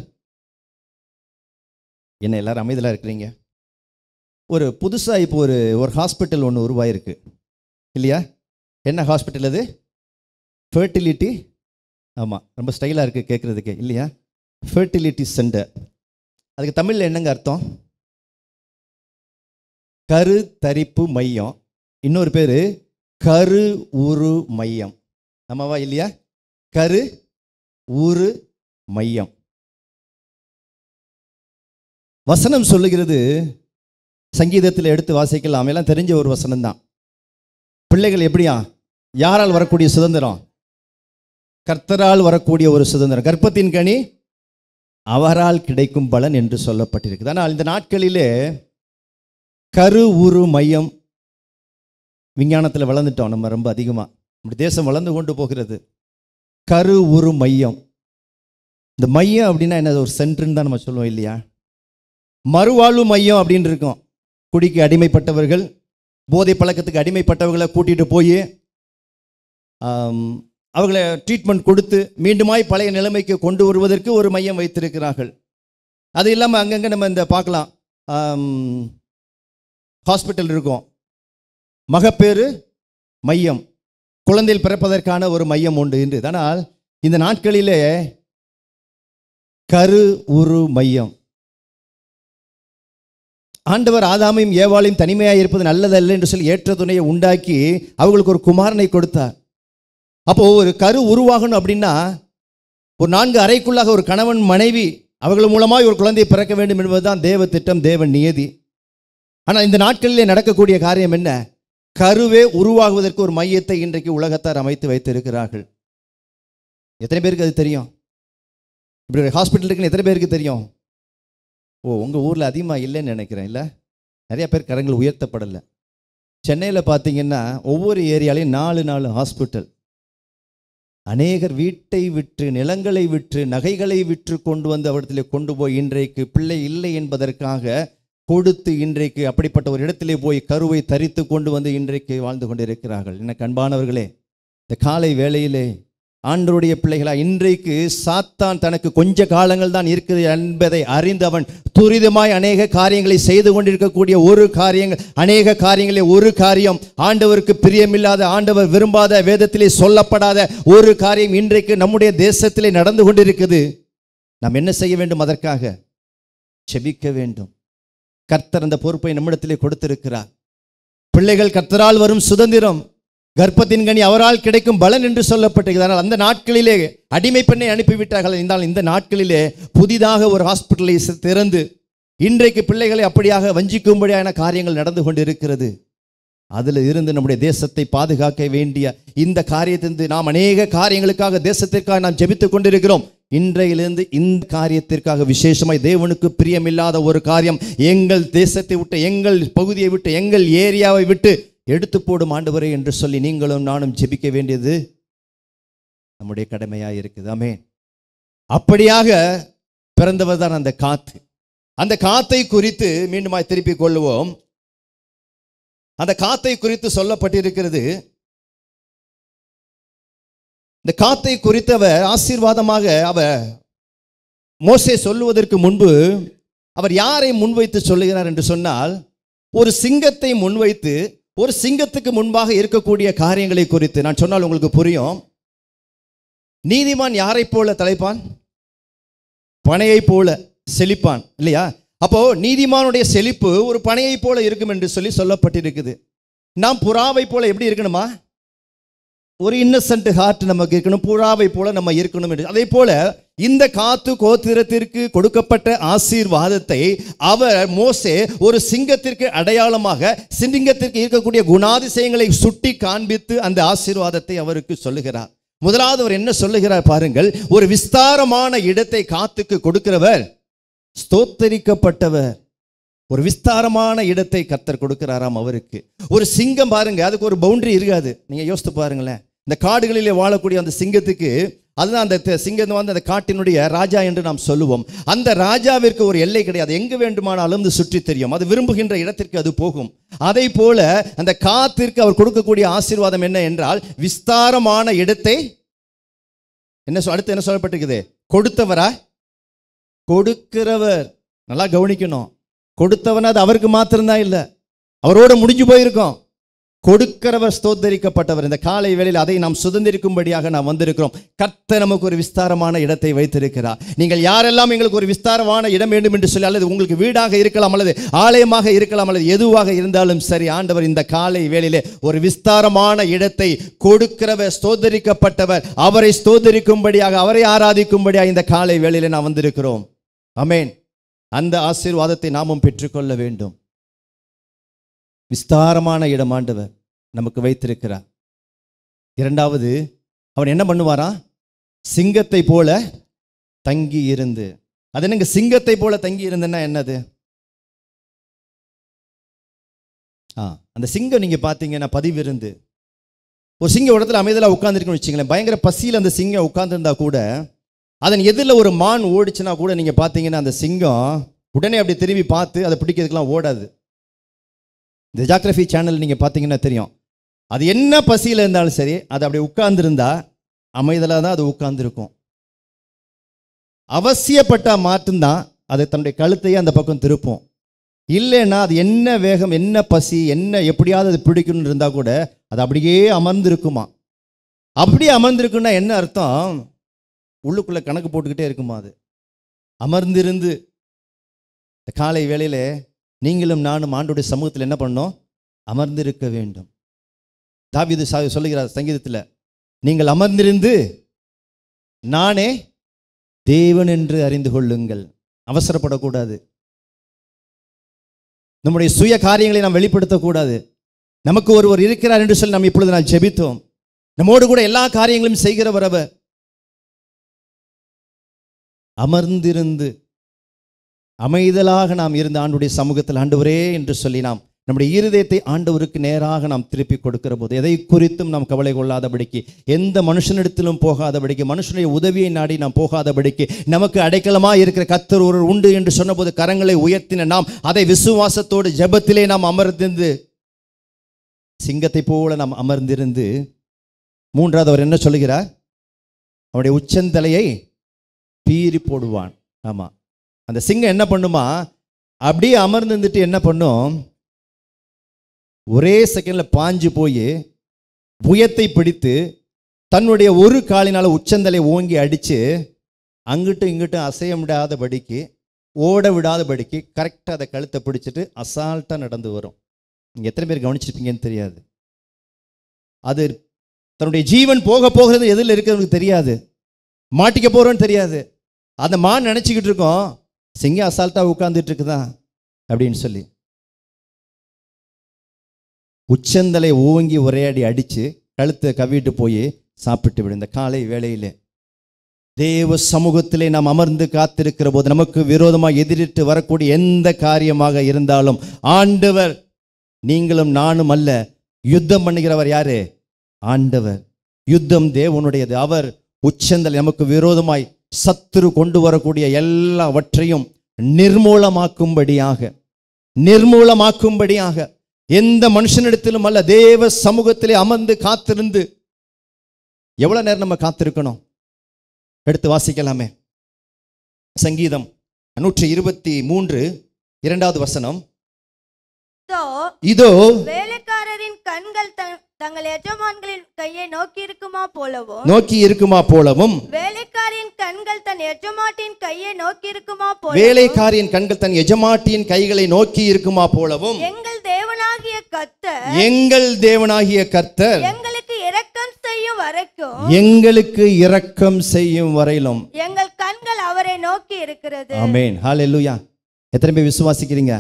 என்ன எல்லாரும் அமைதியாக இருக்கிறீங்க ஒரு புதுசாக இப்போ ஒரு ஒரு ஹாஸ்பிட்டல் ஒன்று உருவாயிருக்கு இல்லையா என்ன ஹாஸ்பிட்டல் அது ஃபர்டிலிட்டி ஆமாம் ரொம்ப ஸ்டைலாக இருக்குது கேட்குறதுக்கு இல்லையா ஃபர்டிலிட்டி சென்டர் அதுக்கு தமிழில் என்னங்க அர்த்தம் கரு தரிப்பு மையம் இன்னொரு பேர் கரு உரு மையம் நம்மவா இல்லையா கரு உரு மையம் வசனம் சொல்லுகிறது சங்கீதத்தில் எடுத்து வாசிக்கலாம் எல்லாம் தெரிஞ்ச ஒரு வசனம் தான் பிள்ளைகள் எப்படியா யாரால் வரக்கூடிய சுதந்திரம் கர்த்தரால் வரக்கூடிய ஒரு சுதந்திரம் கர்ப்பத்தின் கனி அவரால் கிடைக்கும் பலன் என்று சொல்லப்பட்டிருக்குது ஆனால் இந்த நாட்களிலே கரு உரு மையம் விஞ்ஞானத்தில் வளர்ந்துட்டோம் நம்ம ரொம்ப அதிகமாக இப்படி தேசம் வளர்ந்து கொண்டு போகிறது கரு உரு மையம் இந்த மையம் அப்படின்னா என்ன ஒரு சென்ட்ருன்னு தான் நம்ம சொல்லுவோம் இல்லையா மறுவாழ்வு மையம் அப்படின்னு இருக்கோம் குடிக்கு அடிமைப்பட்டவர்கள் போதை பழக்கத்துக்கு அடிமைப்பட்டவர்களை கூட்டிகிட்டு போய் அவர்களை ட்ரீட்மெண்ட் கொடுத்து மீண்டுமாய் பழைய நிலைமைக்கு கொண்டு வருவதற்கு ஒரு மையம் வைத்திருக்கிறார்கள் அது இல்லாமல் அங்கங்கே நம்ம இந்த பார்க்கலாம் ஹாஸ்பிட்டல் இருக்கும் மகப்பேறு மையம் குழந்தையில் பிறப்பதற்கான ஒரு மையம் உண்டு என்று ஆனால் இந்த நாட்களிலே கரு உரு மையம் ஆண்டவர் ஆதாமையும் ஏவாளையும் தனிமையாக இருப்பது நல்லதல்ல என்று சொல்லி ஏற்ற துணையை உண்டாக்கி அவங்களுக்கு ஒரு குமாரனை கொடுத்தார் அப்போது ஒரு கரு உருவாகணும் அப்படின்னா ஒரு நான்கு அறைக்குள்ளாக ஒரு கணவன் மனைவி அவர்கள் மூலமாக ஒரு குழந்தை பிறக்க வேண்டும் என்பதுதான் தேவ திட்டம் தேவன் நியதி ஆனால் இந்த நாட்களிலே நடக்கக்கூடிய காரியம் என்ன கருவே உருவாகுவதற்கு ஒரு மையத்தை இன்றைக்கு உலகத்தார் அமைத்து வைத்திருக்கிறார்கள் எத்தனை பேருக்கு அது தெரியும் இப்படி ஒரு ஹாஸ்பிட்டல் இருக்குன்னு எத்தனை பேருக்கு தெரியும் ஓ உங்கள் ஊரில் அதிகமாக இல்லைன்னு நினைக்கிறேன் இல்லை நிறையா பேர் கரங்கள் உயர்த்தப்படலை சென்னையில் பார்த்தீங்கன்னா ஒவ்வொரு ஏரியாலையும் நாலு நாலு ஹாஸ்பிட்டல் அநேகர் வீட்டை விற்று நிலங்களை விற்று நகைகளை விற்று கொண்டு வந்து அவரிடத்தில் கொண்டு போய் இன்றைக்கு பிள்ளை இல்லை என்பதற்காக கொடுத்து இன்றைக்கு அப்படிப்பட்ட ஒரு இடத்திலே போய் கருவை தரித்து கொண்டு வந்து இன்றைக்கு வாழ்ந்து கொண்டிருக்கிறார்கள் என்ன கண்பானவர்களே இந்த காலை வேளையிலே ஆண்டருடைய பிள்ளைகளா இன்றைக்கு சாத்தான் தனக்கு கொஞ்ச காலங்கள் தான் இருக்குது என்பதை அறிந்தவன் துரிதமாய் அநேக காரியங்களை செய்து கொண்டிருக்கக்கூடிய ஒரு காரியங்கள் அநேக காரியங்களே ஒரு காரியம் ஆண்டவருக்கு பிரியமில்லாத ஆண்டவர் விரும்பாத வேதத்திலே சொல்லப்படாத ஒரு காரியம் இன்றைக்கு நம்முடைய தேசத்திலே நடந்து கொண்டிருக்குது நாம் என்ன செய்ய வேண்டும் அதற்காக செபிக்க வேண்டும் கர்த்தர் அந்த பொறுப்பை நம்மிடத்திலே கொடுத்திருக்கிறார் பிள்ளைகள் கர்த்தரால் வரும் சுதந்திரம் கர்ப்பத்தின் கனி அவரால் கிடைக்கும் பலன் என்று சொல்லப்பட்டிருக்கிறது ஆனால் அந்த நாட்களிலே அடிமை பெண்ணை அனுப்பிவிட்டார்கள் என்றால் இந்த நாட்களிலே புதிதாக ஒரு ஹாஸ்பிட்டலை திறந்து இன்றைக்கு பிள்ளைகளை அப்படியாக வஞ்சிக்கும்படியான காரியங்கள் நடந்து கொண்டு இருக்கிறது அதில் இருந்து நம்முடைய தேசத்தை பாதுகாக்க வேண்டிய இந்த காரியத்திலிருந்து நாம் அநேக காரியங்களுக்காக தேசத்திற்காக நாம் ஜெபித்து கொண்டிருக்கிறோம் இன்றையிலிருந்து இந்த காரியத்திற்காக விசேஷமாய் தேவனுக்கு பிரியமில்லாத ஒரு காரியம் எங்கள் தேசத்தை விட்டு எங்கள் பகுதியை விட்டு எங்கள் ஏரியாவை விட்டு எடுத்து போடும் ஆண்டவரே என்று சொல்லி நீங்களும் நானும் ஜெபிக்க வேண்டியது நம்முடைய கடமையாக இருக்குது ஆமே அப்படியாக பிறந்தவர் தான் அந்த காத்து அந்த காத்தை குறித்து மீண்டுமாய் திருப்பி கொள்வோம் அந்த காத்தை குறித்து சொல்லப்பட்டிருக்கிறது இந்த காத்தை குறித்து அவர் ஆசீர்வாதமாக அவர் மோசே சொல்லுவதற்கு முன்பு அவர் யாரை முன்வைத்து சொல்லுகிறார் என்று சொன்னால் ஒரு சிங்கத்தை முன்வைத்து ஒரு சிங்கத்துக்கு முன்பாக இருக்கக்கூடிய காரியங்களை குறித்து நான் சொன்னால் உங்களுக்கு புரியும் நீதிமான் யாரை போல தலைப்பான் பனையை போல செழிப்பான் இல்லையா அப்போ நீதிமானுடைய செழிப்பு ஒரு பனையை போல இருக்கும் என்று சொல்லி சொல்லப்பட்டிருக்குது நாம் புறாவை போல எப்படி இருக்கணுமா ஒரு இன்னசென்ட் ஹார்ட் நமக்கு இருக்கணும் புழாவை போல நம்ம இருக்கணும் என்று அதே போல இந்த காத்து கோத்திரத்திற்கு கொடுக்கப்பட்ட ஆசீர்வாதத்தை அவர் மோசே ஒரு சிங்கத்திற்கு அடையாளமாக சிங்கத்திற்கு இருக்கக்கூடிய குணாதிசயங்களை சுட்டி காண்பித்து அந்த ஆசீர்வாதத்தை அவருக்கு சொல்லுகிறார் முதலாவது அவர் என்ன சொல்லுகிறார் பாருங்கள் ஒரு விஸ்தாரமான இடத்தை காத்துக்கு கொடுக்கிறவர் ஸ்தோத்தரிக்கப்பட்டவர் ஒரு விஸ்தாரமான இடத்தை கத்தர் கொடுக்கிறாராம் அவருக்கு ஒரு சிங்கம் பாருங்க அதுக்கு ஒரு பவுண்டரி இருக்காது நீங்க யோசித்து பாருங்களேன் இந்த காடுகளிலே வாழக்கூடிய அந்த சிங்கத்துக்கு அதுதான் அந்த சிங்கம் வந்து அந்த காட்டினுடைய ராஜா என்று நாம் சொல்லுவோம் அந்த ராஜாவிற்கு ஒரு எல்லை கிடையாது எங்கு வேண்டுமானாலும் இது சுற்றி தெரியும் அது விரும்புகின்ற இடத்திற்கு அது போகும் அதை போல அந்த காத்திற்கு அவர் கொடுக்கக்கூடிய ஆசீர்வாதம் என்ன என்றால் விஸ்தாரமான இடத்தை என்ன சொல் அடுத்து என்ன சொல்லப்பட்டிருக்குது கொடுத்தவரா கொடுக்கிறவர் நல்லா கவனிக்கணும் கொடுத்தவனா அது அவருக்கு மாத்திரம்தான் இல்லை அவரோட முடிஞ்சு போயிருக்கோம் கொடுக்கிறவர் ஸ்தோத்தரிக்கப்பட்டவர் இந்த காலை வேளையில் அதை நாம் சுதந்திரிக்கும்படியாக நாம் வந்திருக்கிறோம் கர்த்த நமக்கு ஒரு விஸ்தாரமான இடத்தை வைத்திருக்கிறார் நீங்கள் யாரெல்லாம் எங்களுக்கு ஒரு விஸ்தாரமான இடம் வேண்டும் என்று சொல்லி அல்லது உங்களுக்கு வீடாக இருக்கலாம் அல்லது ஆலயமாக இருக்கலாம் அல்லது எதுவாக இருந்தாலும் சரி ஆண்டவர் இந்த காலை வேளையிலே ஒரு விஸ்தாரமான இடத்தை கொடுக்கிறவர் ஸ்தோதரிக்கப்பட்டவர் அவரை ஸ்தோதரிக்கும்படியாக அவரை ஆராதிக்கும்படியாக இந்த காலை வேளையிலே நாம் வந்திருக்கிறோம் அமேன் அந்த ஆசீர்வாதத்தை நாமும் பெற்றுக்கொள்ள வேண்டும் விஸ்தாரமான இடம் ஆண்டவர் நமக்கு வைத்திருக்கிறார் இரண்டாவது அவன் என்ன பண்ணுவாராம் சிங்கத்தை போல தங்கி இருந்து அது என்னங்க சிங்கத்தை போல தங்கி இருந்ததுன்னா என்னது ஆ அந்த சிங்கம் நீங்கள் பார்த்தீங்கன்னா பதிவு இருந்து ஒரு சிங்க இடத்துல அமைதலாக உட்காந்துருக்குன்னு வச்சுங்களேன் பயங்கர பசியில் அந்த சிங்கம் உட்காந்துருந்தா கூட அதன் எதிரில் ஒரு மான் ஓடிச்சுன்னா கூட நீங்கள் பார்த்தீங்கன்னா அந்த சிங்கம் உடனே அப்படி திரும்பி பார்த்து அதை பிடிக்கிறதுக்கெலாம் ஓடாது இந்த ஜாக்ரஃபி சேனல் நீங்கள் பார்த்தீங்கன்னா தெரியும் அது என்ன பசியில் இருந்தாலும் சரி அது அப்படி உட்கார்ந்துருந்தா அமைதலாக தான் அது உட்கார்ந்துருக்கும் அவசியப்பட்டால் மாற்றும்தான் அது தன்னுடைய கழுத்தையே அந்த பக்கம் திருப்பும் இல்லைன்னா அது என்ன வேகம் என்ன பசி என்ன எப்படியாவது அது பிடிக்கணும்னு இருந்தால் கூட அது அப்படியே அமர்ந்திருக்குமா அப்படியே அமர்ந்திருக்குன்னா என்ன அர்த்தம் உள்ளுக்குள்ளே கணக்கு போட்டுக்கிட்டே இருக்குமா அது அமர்ந்திருந்து காலை வேளையில் நீங்களும் நானும் ஆண்டுடைய சமூகத்தில் என்ன பண்ணோம் அமர்ந்திருக்க வேண்டும் தாவிது சாவி சொல்லுகிறார் சங்கீதத்தில் நீங்கள் அமர்ந்திருந்து நானே தேவன் என்று அறிந்து கொள்ளுங்கள் அவசரப்படக்கூடாது நம்முடைய சுய காரியங்களை நாம் வெளிப்படுத்தக்கூடாது நமக்கு ஒருவர் இருக்கிறார் என்று சொல்லி நாம் இப்பொழுது நான் ஜெபித்தோம் நம்மோடு கூட எல்லா காரியங்களும் செய்கிறவர் அவர் அமர்ந்திருந்து அமைதலாக நாம் இருந்த ஆண்டுடைய சமூகத்தில் ஆண்டவரே என்று சொல்லி நாம் நம்முடைய இருதயத்தை ஆண்டவருக்கு நேராக நாம் திருப்பி கொடுக்கிற போது எதை குறித்தும் நாம் கவலை கொள்ளாதபடிக்கு எந்த மனுஷனிடத்திலும் போகாதபடிக்கு மனுஷனுடைய உதவியை நாடி நாம் போகாதபடிக்கு நமக்கு அடைக்கலமாக இருக்கிற கத்தர் ஒரு உண்டு என்று சொன்னபோது கரங்களை உயர்த்தின நாம் அதை விசுவாசத்தோடு ஜபத்திலே நாம் அமர்ந்திருந்து சிங்கத்தை போல நாம் அமர்ந்திருந்து மூன்றாவது அவர் என்ன சொல்கிறார் அவனுடைய உச்சந்தலையை பீறி போடுவான் ஆமாம் அந்த சிங்கம் என்ன பண்ணுமா அப்படியே அமர்ந்து இருந்துட்டு என்ன பண்ணும் ஒரே செகண்டில் பாஞ்சு போய் புயத்தை பிடித்து தன்னுடைய ஒரு காலினால் உச்சந்தலை ஓங்கி அடித்து அங்கிட்டும் இங்கிட்டும் அசைய படிக்கு ஓட விடாத படிக்கு கரெக்டாக அதை கழுத்தை பிடிச்சிட்டு அசால்ட்டாக நடந்து வரும் நீங்கள் எத்தனை பேர் கவனிச்சிருப்பீங்கன்னு தெரியாது அது தன்னுடைய ஜீவன் போக போகிறது எதில் இருக்கிறதுக்கு தெரியாது மாட்டிக்க போகிறோன்னு தெரியாது அந்த மான் நினச்சிக்கிட்டு இருக்கோம் சிங்கம் அசால்ட்டாக உட்காந்துட்டு இருக்குதா அப்படின்னு சொல்லி உச்சந்தலை ஓங்கி உரையாடி அடித்து கழுத்தை கவிட்டு போய் சாப்பிட்டு விடுந்த இந்த காலை வேளையிலே தேவ சமூகத்திலே நாம் அமர்ந்து காத்திருக்கிற போது நமக்கு விரோதமாக எதிரிட்டு வரக்கூடிய எந்த காரியமாக இருந்தாலும் ஆண்டவர் நீங்களும் நானும் அல்ல யுத்தம் பண்ணுகிறவர் யாரு ஆண்டவர் யுத்தம் தேவனுடையது அவர் உச்சந்தலை நமக்கு விரோதமாய் சத்துரு கொண்டு வரக்கூடிய எல்லாவற்றையும் நிர்மூலமாக்கும்படியாக நிர்மூலமாக்கும்படியாக எந்த மனுஷனிடத்திலும் அல்ல தேவ சமூகத்திலே அமர்ந்து காத்திருந்து எவ்வளோ நேரம் நம்ம காத்திருக்கணும் எடுத்து வாசிக்கலாமே சங்கீதம் நூற்றி இருபத்தி மூன்று இரண்டாவது வசனம் இதோ வேலைக்காரரின் கண்கள் தங்கள் எஜமான்களின் கையை நோக்கி இருக்குமா போலவும் நோக்கி இருக்குமா போலவும் வேலைக்காரியின் கண்கள் தன் எஜமாட்டின் கையை நோக்கி இருக்குமா போல வேலைக்காரியின் கண்கள் தன் எஜமாட்டியின் கைகளை நோக்கி இருக்குமா போலவும் எங்கள் தேவனாகிய கர்த்தர் எங்கள் தேவனாகிய கர்த்தர் எங்களுக்கு இரக்கம் செய்யும் வரைக்கும் எங்களுக்கு இரக்கம் செய்யும் வரையிலும் எங்கள் கண்கள் அவரை நோக்கி இருக்கிறது ஆமென் ஹalleluya எத்தனை பேர் விசுவாசிக்கிறீங்க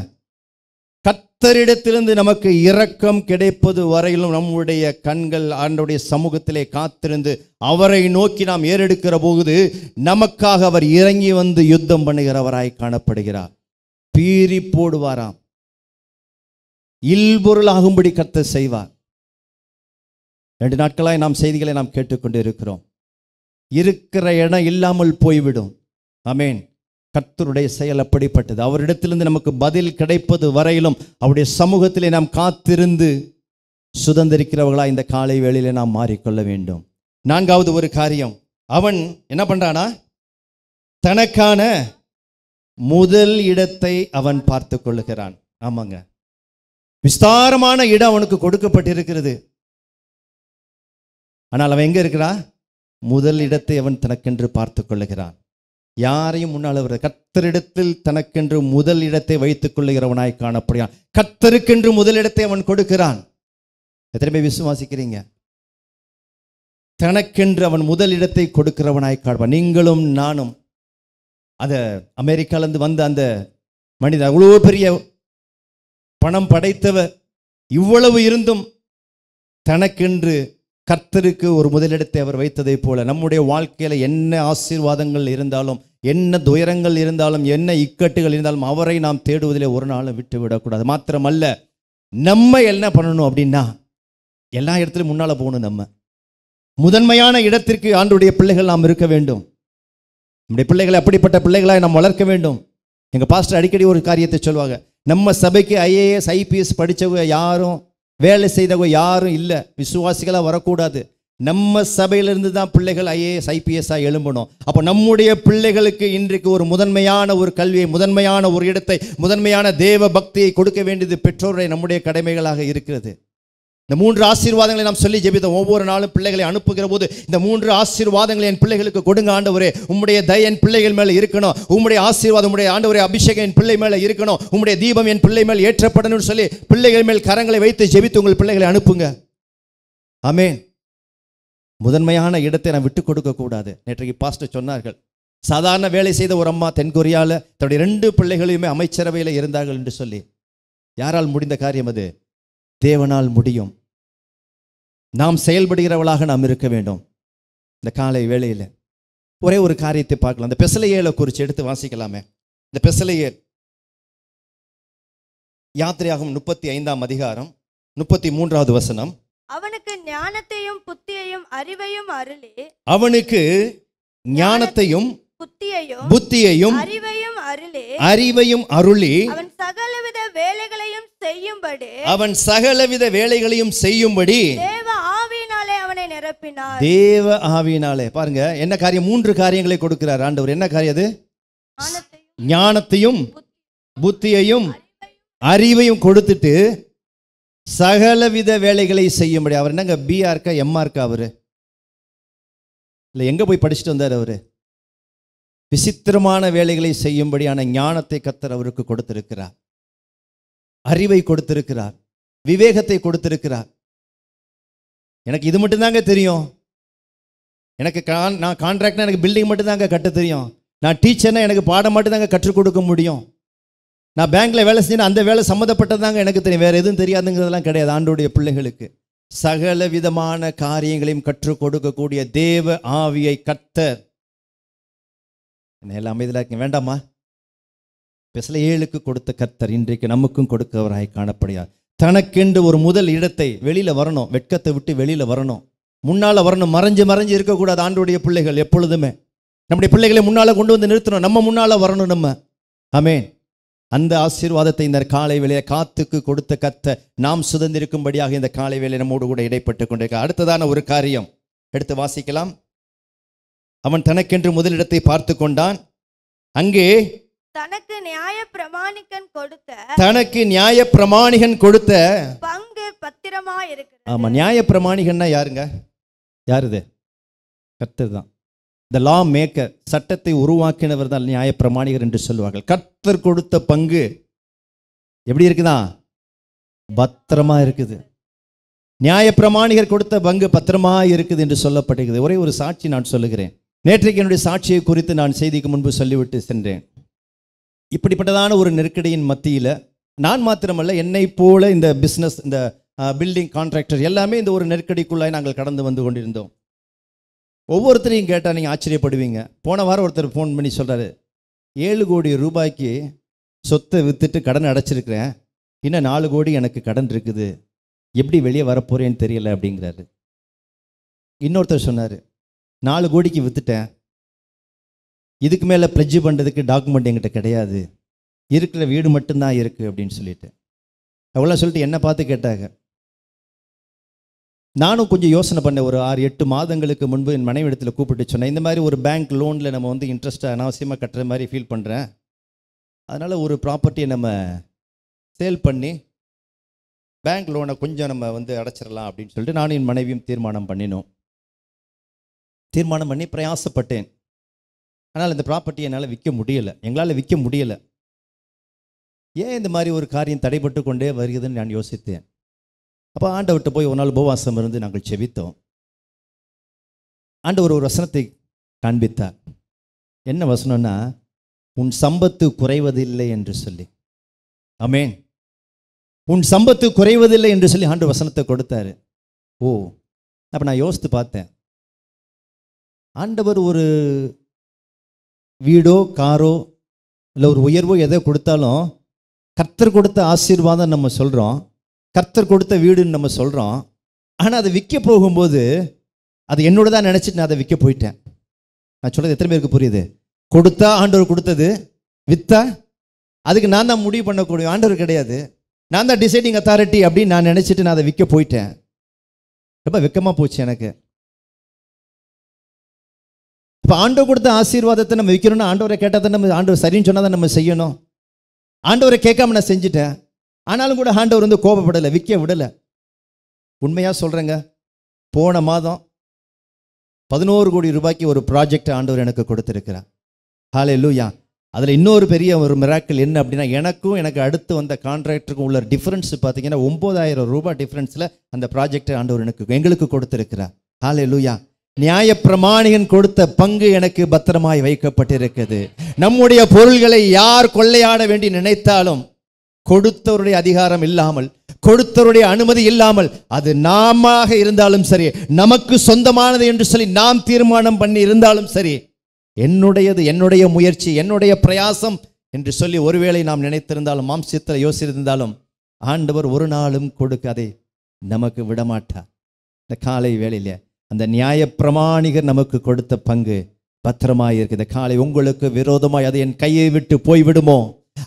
கத்தரிடத்திலிருந்து நமக்கு இரக்கம் கிடைப்பது வரையிலும் நம்முடைய கண்கள் ஆண்டுடைய சமூகத்திலே காத்திருந்து அவரை நோக்கி நாம் ஏறெடுக்கிற போது நமக்காக அவர் இறங்கி வந்து யுத்தம் பண்ணுகிறவராய் காணப்படுகிறார் பீறி போடுவாராம் இல்பொருள் ஆகும்படி கத்த செய்வார் ரெண்டு நாட்களாய் நாம் செய்திகளை நாம் கேட்டுக்கொண்டு இருக்கிறோம் இருக்கிற இடம் இல்லாமல் போய்விடும் அமேன் கர்த்தருடைய செயல் அப்படிப்பட்டது அவரிடத்திலிருந்து நமக்கு பதில் கிடைப்பது வரையிலும் அவருடைய சமூகத்திலே நாம் காத்திருந்து சுதந்திரிக்கிறவர்களா இந்த காலை வேளையில நாம் மாறிக்கொள்ள வேண்டும் நான்காவது ஒரு காரியம் அவன் என்ன பண்றானா தனக்கான முதல் இடத்தை அவன் பார்த்து கொள்ளுகிறான் ஆமாங்க விஸ்தாரமான இடம் அவனுக்கு கொடுக்கப்பட்டிருக்கிறது ஆனால் அவன் எங்க இருக்கிறா முதல் இடத்தை அவன் தனக்கென்று பார்த்து கொள்ளுகிறான் யாரையும் முன்னால் வருது கத்தரிடத்தில் தனக்கென்று முதல் இடத்தை வைத்துக் கொள்ளுகிறவனாய் காணப்படுகிறான் கத்தருக்கென்று முதல் இடத்தை அவன் கொடுக்கிறான் எத்தனை பேர் விசுவாசிக்கிறீங்க தனக்கென்று அவன் முதல் இடத்தை கொடுக்கிறவனாய் காண்பான் நீங்களும் நானும் அதை அமெரிக்காலேருந்து வந்த அந்த மனிதன் அவ்வளோ பெரிய பணம் படைத்தவர் இவ்வளவு இருந்தும் தனக்கென்று கர்த்தருக்கு ஒரு முதலிடத்தை அவர் வைத்ததை போல நம்முடைய வாழ்க்கையில் என்ன ஆசீர்வாதங்கள் இருந்தாலும் என்ன துயரங்கள் இருந்தாலும் என்ன இக்கட்டுகள் இருந்தாலும் அவரை நாம் தேடுவதிலே ஒரு நாளும் விட்டு விடக்கூடாது மாத்திரமல்ல நம்ம என்ன பண்ணணும் அப்படின்னா எல்லா இடத்துலையும் முன்னால் போகணும் நம்ம முதன்மையான இடத்திற்கு ஆண்டுடைய பிள்ளைகள் நாம் இருக்க வேண்டும் நம்முடைய பிள்ளைகளை அப்படிப்பட்ட பிள்ளைகளாக நாம் வளர்க்க வேண்டும் எங்கள் பாஸ்டர் அடிக்கடி ஒரு காரியத்தை சொல்லுவாங்க நம்ம சபைக்கு ஐஏஎஸ் ஐபிஎஸ் படித்தவங்க யாரும் வேலை செய்தவங்க யாரும் இல்லை விசுவாசிகளாக வரக்கூடாது நம்ம சபையிலிருந்து தான் பிள்ளைகள் ஐஏஎஸ் ஐபிஎஸ்ஸாக எழும்பணும் அப்போ நம்முடைய பிள்ளைகளுக்கு இன்றைக்கு ஒரு முதன்மையான ஒரு கல்வியை முதன்மையான ஒரு இடத்தை முதன்மையான தேவ பக்தியை கொடுக்க வேண்டியது பெற்றோருடைய நம்முடைய கடமைகளாக இருக்கிறது இந்த மூன்று ஆசீர்வாதங்களை நாம் சொல்லி ஜெபித்தோம் ஒவ்வொரு நாளும் பிள்ளைகளை அனுப்புகிற போது இந்த மூன்று ஆசீர்வாதங்களை என் பிள்ளைகளுக்கு கொடுங்க ஆண்டவரே உம்முடைய தய என் பிள்ளைகள் மேலே இருக்கணும் உம்முடைய ஆசீர்வாதம் உடைய ஆண்டவரே அபிஷேகம் என் பிள்ளை மேலே இருக்கணும் உம்முடைய தீபம் என் பிள்ளை மேல் ஏற்றப்படணும்னு சொல்லி பிள்ளைகள் மேல் கரங்களை வைத்து ஜெபித்து உங்கள் பிள்ளைகளை அனுப்புங்க ஆமேன் முதன்மையான இடத்தை நான் விட்டு கொடுக்க கூடாது நேற்றைக்கு பாஸ்டர் சொன்னார்கள் சாதாரண வேலை செய்த ஒரு அம்மா தென்கொரியாவில் தன்னுடைய ரெண்டு பிள்ளைகளையுமே அமைச்சரவையில் இருந்தார்கள் என்று சொல்லி யாரால் முடிந்த காரியம் அது தேவனால் முடியும் நாம் செயல்படுகிறவளாக நாம் இருக்க வேண்டும் இந்த காலை வேளையில் ஒரே ஒரு காரியத்தை பார்க்கலாம் இந்த பெசலையேல குறித்து எடுத்து வாசிக்கலாமே இந்த பெசலையேல் யாத்திரையாகும் முப்பத்தி ஐந்தாம் அதிகாரம் முப்பத்தி மூன்றாவது வசனம் அவனுக்கு ஞானத்தையும் புத்தியையும் அறிவையும் அருளி அவனுக்கு ஞானத்தையும் புத்தியையும் புத்தியையும் அறிவையும் அருளி அறிவையும் அருளி அவன் சகலவித வேலைகளையும் செய்யும்படி அவன் சகலவித வேலைகளையும் செய்யும்படி தேவ ஆவியினாலே அவனை நிரப்பினார் தேவ ஆவியினாலே பாருங்க என்ன காரியம் மூன்று காரியங்களை கொடுக்கிறார் ஆண்டவர் என்ன காரியம் அது ஞானத்தையும் புத்தியையும் அறிவையும் கொடுத்துட்டு சகலவித வேலைகளை செய்யும்படி அவர் என்னங்க பிஆ இருக்கா எம்ஆ இருக்கா அவர் இல்லை எங்கே போய் படிச்சுட்டு வந்தார் அவர் விசித்திரமான வேலைகளை செய்யும்படியான ஞானத்தை கத்தர் அவருக்கு கொடுத்திருக்கிறார் அறிவை கொடுத்திருக்கிறார் விவேகத்தை கொடுத்திருக்கிறார் எனக்கு இது மட்டும்தாங்க தெரியும் எனக்கு நான் கான்ட்ராக்ட்னா எனக்கு பில்டிங் மட்டும்தாங்க கட்ட தெரியும் நான் டீச்சர்னா எனக்கு பாடம் மட்டும்தாங்க கற்றுக் கொடுக்க முடியும் நான் பேங்க்கில் வேலை செஞ்சேன் அந்த வேலை சம்மந்தப்பட்டதாங்க எனக்கு தெரியும் வேறு எதுவும் தெரியாதுங்கிறதெல்லாம் கிடையாது ஆண்டோடைய பிள்ளைகளுக்கு சகல விதமான காரியங்களையும் கற்றுக் கொடுக்கக்கூடிய தேவ ஆவியை கத்தர் என்ன எல்லாம் இதில் இருக்கீங்க வேண்டாமா பெசல ஏழுக்கு கொடுத்த கத்தர் இன்றைக்கு நமக்கும் கொடுக்கவராய் காணப்படுகிறார் தனக்கென்று ஒரு முதல் இடத்தை வெளியில் வரணும் வெட்கத்தை விட்டு வெளியில் வரணும் முன்னால் வரணும் மறைஞ்சு மறைஞ்சு இருக்கக்கூடாது ஆண்டுடைய பிள்ளைகள் எப்பொழுதுமே நம்முடைய பிள்ளைகளை முன்னால் கொண்டு வந்து நிறுத்தணும் நம்ம முன்னால் வரணும் நம்ம அமேன் அந்த ஆசீர்வாதத்தை இந்த காலை வேலையை காத்துக்கு கொடுத்த கத்த நாம் சுதந்திருக்கும்படியாக இந்த காலை வேலை நம்மோடு கூட இடைப்பட்டு கொண்டிருக்க அடுத்ததான ஒரு காரியம் எடுத்து வாசிக்கலாம் அவன் தனக்கென்று முதலிடத்தை பார்த்து கொண்டான் அங்கே தனக்கு நியாய பிரமாணிகன் கொடுத்த தனக்கு நியாய பிரமாணிகன் கொடுத்த பங்கு பத்திரமா இருக்கு ஆமா நியாய பிரமாணிகன்னா யாருங்க யாருது கத்துதான் தான் த லா மேக்கர் சட்டத்தை உருவாக்கினவர் தான் நியாயப்பிரமாணிகர் என்று சொல்லுவார்கள் கர்த்தர் கொடுத்த பங்கு எப்படி இருக்குதா பத்திரமா இருக்குது நியாயப்பிரமாணிகர் கொடுத்த பங்கு பத்திரமா இருக்குது என்று சொல்லப்பட்டிருக்கிறது ஒரே ஒரு சாட்சி நான் சொல்லுகிறேன் நேற்றைக்கு என்னுடைய சாட்சியை குறித்து நான் செய்திக்கு முன்பு சொல்லிவிட்டு சென்றேன் இப்படிப்பட்டதான ஒரு நெருக்கடியின் மத்தியில் நான் மாத்திரமல்ல என்னை போல இந்த பிஸ்னஸ் இந்த பில்டிங் கான்ட்ராக்டர் எல்லாமே இந்த ஒரு நெருக்கடிக்குள்ளாய் நாங்கள் கடந்து வந்து கொண்டிருந்தோம் ஒவ்வொருத்தரையும் கேட்டால் நீங்கள் ஆச்சரியப்படுவீங்க போன வாரம் ஒருத்தர் ஃபோன் பண்ணி சொல்கிறாரு ஏழு கோடி ரூபாய்க்கு சொத்தை விற்றுட்டு கடன் அடைச்சிருக்கிறேன் இன்னும் நாலு கோடி எனக்கு கடன் இருக்குது எப்படி வெளியே வரப்போகிறேன்னு தெரியல அப்படிங்கிறாரு இன்னொருத்தர் சொன்னார் நாலு கோடிக்கு விற்றுட்டேன் இதுக்கு மேலே ப்ளஜ் பண்ணுறதுக்கு டாக்குமெண்ட் என்கிட்ட கிடையாது இருக்கிற வீடு மட்டும்தான் இருக்குது அப்படின்னு சொல்லிட்டு அவ்வளோ சொல்லிட்டு என்னை பார்த்து கேட்டாங்க நானும் கொஞ்சம் யோசனை பண்ணேன் ஒரு ஆறு எட்டு மாதங்களுக்கு முன்பு என் மனைவி இடத்துல கூப்பிட்டு சொன்னேன் இந்த மாதிரி ஒரு பேங்க் லோனில் நம்ம வந்து இன்ட்ரெஸ்ட்டாக அனாவசியமாக கட்டுற மாதிரி ஃபீல் பண்ணுறேன் அதனால் ஒரு ப்ராப்பர்ட்டியை நம்ம சேல் பண்ணி பேங்க் லோனை கொஞ்சம் நம்ம வந்து அடைச்சிடலாம் அப்படின்னு சொல்லிட்டு நானும் என் மனைவியும் தீர்மானம் பண்ணினோம் தீர்மானம் பண்ணி பிரயாசப்பட்டேன் ஆனால் இந்த ப்ராப்பர்ட்டி என்னால் விற்க முடியலை எங்களால் விற்க முடியலை ஏன் இந்த மாதிரி ஒரு காரியம் தடைபட்டு கொண்டே வருகிறதுன்னு நான் யோசித்தேன் அப்போ ஆண்டவர்கிட்ட போய் ஒரு நாள் உபவாசம் இருந்து நாங்கள் செவித்தோம் ஆண்டவர் ஒரு வசனத்தை காண்பித்தார் என்ன வசனம்னா உன் சம்பத்து குறைவதில்லை என்று சொல்லி அமேன் உன் சம்பத்து குறைவதில்லை என்று சொல்லி ஆண்டு வசனத்தை கொடுத்தாரு ஓ அப்போ நான் யோசித்து பார்த்தேன் ஆண்டவர் ஒரு வீடோ காரோ இல்லை ஒரு உயர்வோ எதோ கொடுத்தாலும் கர்த்தர் கொடுத்த ஆசீர்வாதம் நம்ம சொல்கிறோம் கர்த்தர் கொடுத்த வீடுன்னு நம்ம சொல்கிறோம் ஆனால் அதை விற்க போகும்போது அது என்னோட தான் நினச்சிட்டு நான் அதை விற்க போயிட்டேன் நான் சொல்கிறது எத்தனை பேருக்கு புரியுது கொடுத்தா ஆண்டவர் கொடுத்தது வித்தா அதுக்கு நான் தான் முடிவு பண்ணக்கூடிய ஆண்டவர் கிடையாது நான் தான் டிசைடிங் அத்தாரிட்டி அப்படின்னு நான் நினச்சிட்டு நான் அதை விற்க போயிட்டேன் ரொம்ப வெக்கமாக போச்சு எனக்கு இப்போ ஆண்டவர் கொடுத்த ஆசீர்வாதத்தை நம்ம விற்கணும்னா ஆண்டவரை கேட்டால் தான் நம்ம ஆண்டவர் சரின்னு சொன்னால் தான் நம்ம செய்யணும் ஆண்டவரை கேட்காம நான் செஞ்சுட்டேன் ஆனாலும் கூட ஆண்டவர் வந்து கோபப்படலை விற்க விடலை உண்மையாக சொல்கிறேங்க போன மாதம் பதினோரு கோடி ரூபாய்க்கு ஒரு ப்ராஜெக்ட் ஆண்டவர் எனக்கு கொடுத்துருக்கிறார் ஹாலே லூயா அதில் இன்னொரு பெரிய ஒரு மிராக்கள் என்ன அப்படின்னா எனக்கும் எனக்கு அடுத்து வந்த கான்ட்ராக்டருக்கும் உள்ள டிஃப்ரென்ஸ் பார்த்தீங்கன்னா ஒம்பதாயிரம் ரூபாய் டிஃப்ரென்ஸில் அந்த ப்ராஜெக்டை ஆண்டவர் எனக்கு எங்களுக்கு கொடுத்துருக்கிறார் ஹாலே லூயா நியாயப்பிரமாணிகன் கொடுத்த பங்கு எனக்கு பத்திரமாய் வைக்கப்பட்டிருக்குது நம்முடைய பொருள்களை யார் கொள்ளையாட வேண்டி நினைத்தாலும் கொடுத்தவருடைய அதிகாரம் இல்லாமல் கொடுத்தவருடைய அனுமதி இல்லாமல் அது நாம இருந்தாலும் சரி நமக்கு சொந்தமானது என்று சொல்லி நாம் தீர்மானம் பண்ணி இருந்தாலும் சரி என்னுடையது என்னுடைய முயற்சி என்னுடைய பிரயாசம் என்று சொல்லி ஒருவேளை நாம் நினைத்திருந்தாலும் மாம்சியத்தில் யோசித்திருந்தாலும் ஆண்டவர் ஒரு நாளும் கொடுக்காதே நமக்கு விடமாட்டார் இந்த காலை வேலையில் அந்த நியாயப்பிரமாணிகர் நமக்கு கொடுத்த பங்கு பத்திரமாயிருக்கு இந்த காலை உங்களுக்கு விரோதமாய் அது என் கையை விட்டு போய்விடுமோ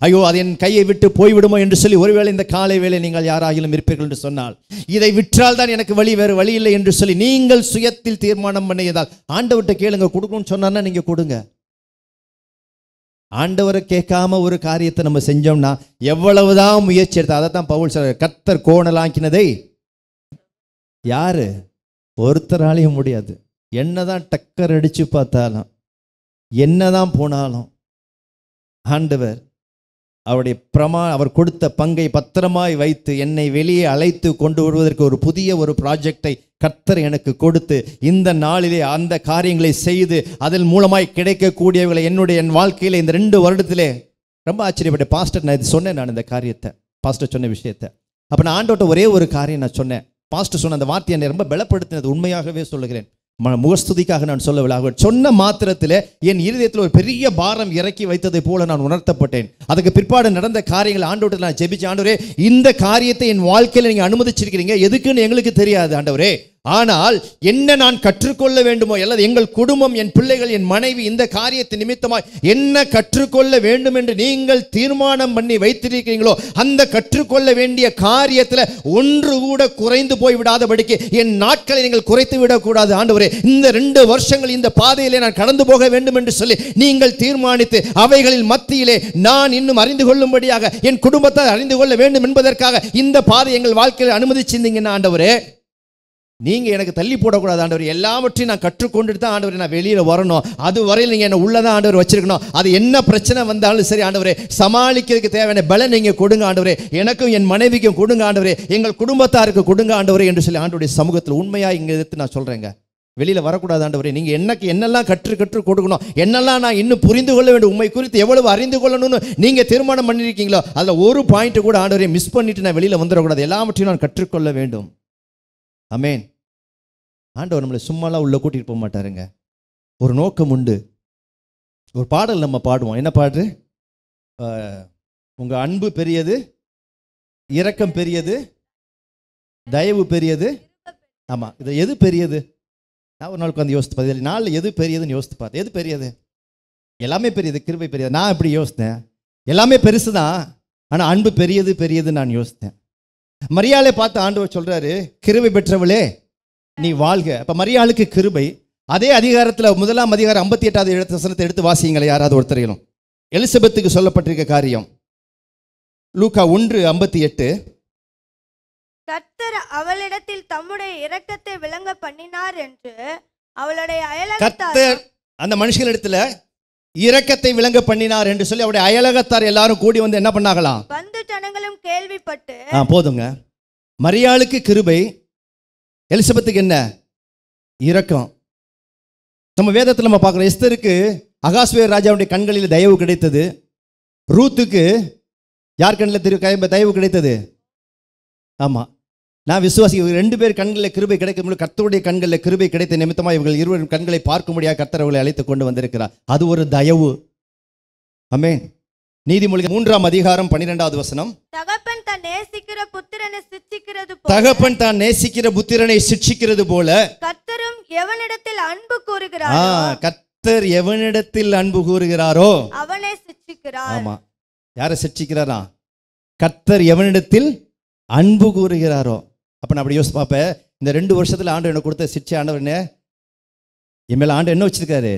ஐயோ அது என் கையை விட்டு போய்விடுமோ என்று சொல்லி ஒருவேளை இந்த காலை வேலை நீங்கள் யாராகிலும் இருப்பீர்கள் என்று சொன்னால் இதை விற்றால் தான் எனக்கு வழி வேறு வழி இல்லை என்று சொல்லி நீங்கள் சுயத்தில் தீர்மானம் பண்ணியதால் ஆண்டவர்கிட்ட கேளுங்க கொடுக்கணும்னு சொன்னா நீங்கள் கொடுங்க ஆண்டவரை கேட்காம ஒரு காரியத்தை நம்ம செஞ்சோம்னா எவ்வளவுதான் முயற்சி எடுத்தா அதை தான் பவுல் சார் கத்தர் கோணலாக்கினதை யாரு ஒருத்தராலையும் முடியாது என்னதான் டக்கர் அடித்து பார்த்தாலும் என்னதான் போனாலும் ஆண்டவர் அவருடைய பிரமா அவர் கொடுத்த பங்கை பத்திரமாய் வைத்து என்னை வெளியே அழைத்து கொண்டு வருவதற்கு ஒரு புதிய ஒரு ப்ராஜெக்டை கர்த்தர் எனக்கு கொடுத்து இந்த நாளிலே அந்த காரியங்களை செய்து அதன் மூலமாய் கிடைக்கக்கூடியவர்களை என்னுடைய என் வாழ்க்கையில் இந்த ரெண்டு வருடத்திலே ரொம்ப ஆச்சரியப்பட்ட பாஸ்டர் நான் இது சொன்னேன் நான் இந்த காரியத்தை பாஸ்டர் சொன்ன விஷயத்தை அப்போ நான் ஆண்டோட்ட ஒரே ஒரு காரியம் நான் சொன்னேன் பாஸ்டர் சொன்ன அந்த வார்த்தையை என்னை ரொம்ப பலப்படுத்தினது உண்மையாகவே சொல்லுகிறேன் முகஸ்துதிக்காக நான் சொல்ல அவர் சொன்ன மாத்திரத்தில் என் இருதயத்தில் ஒரு பெரிய பாரம் இறக்கி வைத்ததை போல நான் உணர்த்தப்பட்டேன் அதுக்கு பிற்பாடு நடந்த காரியங்கள் ஆண்டோட்டத்தில் நான் ஜெபிச்சு ஆண்டவரே இந்த காரியத்தை என் வாழ்க்கையில் நீங்கள் அனுமதிச்சிருக்கிறீங்க எதுக்குன்னு எங்களுக்கு தெரியாது ஆண்டவரே ஆனால் என்ன நான் கற்றுக்கொள்ள வேண்டுமோ அல்லது எங்கள் குடும்பம் என் பிள்ளைகள் என் மனைவி இந்த காரியத்தை நிமித்தமாய் என்ன கற்றுக்கொள்ள வேண்டும் என்று நீங்கள் தீர்மானம் பண்ணி வைத்திருக்கிறீங்களோ அந்த கற்றுக்கொள்ள வேண்டிய காரியத்தில் ஒன்று கூட குறைந்து போய் விடாதபடிக்கு என் நாட்களை நீங்கள் குறைத்து விடக்கூடாது ஆண்டவரே இந்த ரெண்டு வருஷங்கள் இந்த பாதையிலே நான் கடந்து போக வேண்டும் என்று சொல்லி நீங்கள் தீர்மானித்து அவைகளில் மத்தியிலே நான் இன்னும் அறிந்து கொள்ளும்படியாக என் குடும்பத்தை அறிந்து கொள்ள வேண்டும் என்பதற்காக இந்த பாதை எங்கள் வாழ்க்கையில் அனுமதிச்சிருந்தீங்கன்னா ஆண்டவரே நீங்கள் எனக்கு தள்ளி போடக்கூடாது ஆண்டவர் எல்லாவற்றையும் நான் கற்றுக்கொண்டுட்டு தான் ஆண்டவர் நான் வெளியில் வரணும் அது வரையில் நீங்கள் என்ன உள்ளதான் ஆண்டவர் வச்சிருக்கணும் அது என்ன பிரச்சனை வந்தாலும் சரி ஆண்டவரே சமாளிக்கிறதுக்கு தேவையான பல நீங்கள் கொடுங்க ஆண்டவரே எனக்கும் என் மனைவிக்கும் கொடுங்க ஆண்டவரே எங்கள் குடும்பத்தாருக்கு கொடுங்க ஆண்டவரே என்று சொல்லி ஆண்டவருடைய சமூகத்தில் உண்மையாக இங்கே எடுத்து நான் சொல்கிறேங்க வெளியில் வரக்கூடாது ஆண்டவரே நீங்கள் என்னக்கு என்னெல்லாம் கற்று கற்று கொடுக்கணும் என்னெல்லாம் நான் இன்னும் புரிந்து கொள்ள வேண்டும் உண்மை குறித்து எவ்வளவு அறிந்து கொள்ளணும்னு நீங்கள் தீர்மானம் பண்ணியிருக்கீங்களோ அதில் ஒரு பாயிண்ட்டு கூட ஆண்டவரை மிஸ் பண்ணிட்டு நான் வெளியில் வந்துடக்கூடாது எல்லாவற்றையும் நான் கற்றுக்கொள்ள வேண்டும் அமேன் ஆண்டவர் நம்மளை சும்மாலாம் உள்ளே கூட்டிகிட்டு போக மாட்டாருங்க ஒரு நோக்கம் உண்டு ஒரு பாடல் நம்ம பாடுவோம் என்ன பாடு உங்கள் அன்பு பெரியது இரக்கம் பெரியது தயவு பெரியது ஆமாம் இது எது பெரியது நான் ஒரு நாள் உட்காந்து யோசித்து பார்த்து நாளில் எது பெரியதுன்னு யோசித்து பார்த்தேன் எது பெரியது எல்லாமே பெரியது கிருபை பெரியது நான் இப்படி யோசித்தேன் எல்லாமே பெருசு தான் ஆனால் அன்பு பெரியது பெரியது நான் யோசித்தேன் மரியாதை பார்த்து ஆண்டவர் சொல்கிறாரு கிருவை பெற்றவளே நீ வாழ்க அப்போ மரியாளுக்கு கிருபை அதே அதிகாரத்தில் முதலாம் அதிகாரம் ஐம்பத்தி எட்டாவது இடத்தசனத்தை எடுத்து வாசிங்களை யாராவது ஒருத்தரையிலும் எலிசபெத்துக்கு சொல்லப்பட்டிருக்க காரியம் லூக்கா ஒன்று ஐம்பத்தி எட்டு கர்த்தர் அவளிடத்தில் தம்முடைய இரக்கத்தை விளங்க பண்ணினார் என்று அவளுடைய கர்த்தர் அந்த மனுஷனிடத்துல இரக்கத்தை விளங்க பண்ணினார் என்று சொல்லி அவருடைய அயலகத்தார் எல்லாரும் கூடி வந்து என்ன பண்ணாங்களாம் பந்து ஜனங்களும் கேள்விப்பட்டு போதுங்க மரியாளுக்கு கிருபை எலிசபெத்துக்கு என்ன இரக்கம் நம்ம வேதத்தில் நம்ம பார்க்குறோம் எஸ்தருக்கு அகாஸ்வேர் ராஜாவுடைய கண்களில் தயவு கிடைத்தது ரூத்துக்கு யார் கண்ணில் திரு தயவு கிடைத்தது ஆமாம் நான் விசுவாசி ரெண்டு பேர் கண்களில் கிருபை கிடைக்கும் போது கர்த்தருடைய கண்களில் கிருபை கிடைத்த நிமித்தமாக இவர்கள் இருவரும் கண்களை பார்க்கும்படியாக முடியாத அவர்களை அழைத்து கொண்டு வந்திருக்கிறார் அது ஒரு தயவு அமேன் நீதிமொழி மூன்றாம் அதிகாரம் பன்னிரெண்டாவது வசனம் தகப்பன் தான் நேசிக்கிற புத்திரனை சிக்ஷிக்கிறது தகப்பன் தான் நேசிக்கிற புத்திரனை சிக்ஷிக்கிறது போல கத்தரும் எவனிடத்தில் அன்பு கூறுகிறார் கத்தர் எவனிடத்தில் அன்பு கூறுகிறாரோ அவனை சிக்ஷிக்கிறார் ஆமா யாரை சிக்ஷிக்கிறாரா கத்தர் எவனிடத்தில் அன்பு கூறுகிறாரோ அப்ப நான் அப்படி யோசிச்சு பார்ப்பேன் இந்த ரெண்டு வருஷத்துல ஆண்டு எனக்கு கொடுத்த சிக்ஷை ஆண்டவர் என்ன என் மேல ஆண்டு என்ன வச்சிருக்காரு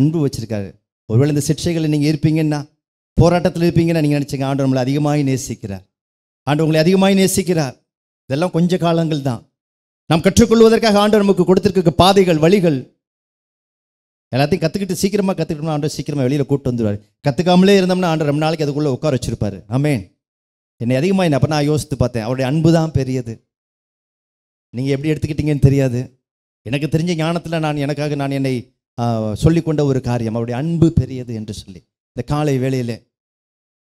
அன்பு வச்சிருக்காரு ஒருவேளை இந்த சிக்ஷைகளை நீங்க இருப்பீங்கன்னா போராட்டத்தில் இருப்பீங்கன்னு நீங்கள் நினச்சிங்க ஆண்டு நம்மளை அதிகமாக நேசிக்கிறார் ஆண்டு உங்களை அதிகமாக நேசிக்கிறார் இதெல்லாம் கொஞ்ச காலங்கள் தான் நாம் கற்றுக்கொள்வதற்காக ஆண்டு நமக்கு கொடுத்துருக்க பாதைகள் வழிகள் எல்லாத்தையும் கற்றுக்கிட்டு சீக்கிரமாக கற்றுக்கிட்டோம்னா ஆண்டு சீக்கிரமாக வெளியில் கூப்பிட்டு வந்துடுவார் கற்றுக்காமலே இருந்தோம்னா ஆண்டு ரொம்ப நாளைக்கு அதுக்குள்ளே உட்கார வச்சுருப்பார் ஆமேன் என்னை அதிகமாக என்ன அப்போ நான் யோசித்து பார்த்தேன் அவருடைய அன்பு தான் பெரியது நீங்கள் எப்படி எடுத்துக்கிட்டீங்கன்னு தெரியாது எனக்கு தெரிஞ்ச ஞானத்தில் நான் எனக்காக நான் என்னை சொல்லிக்கொண்ட ஒரு காரியம் அவருடைய அன்பு பெரியது என்று சொல்லி இந்த காலை வேளையில்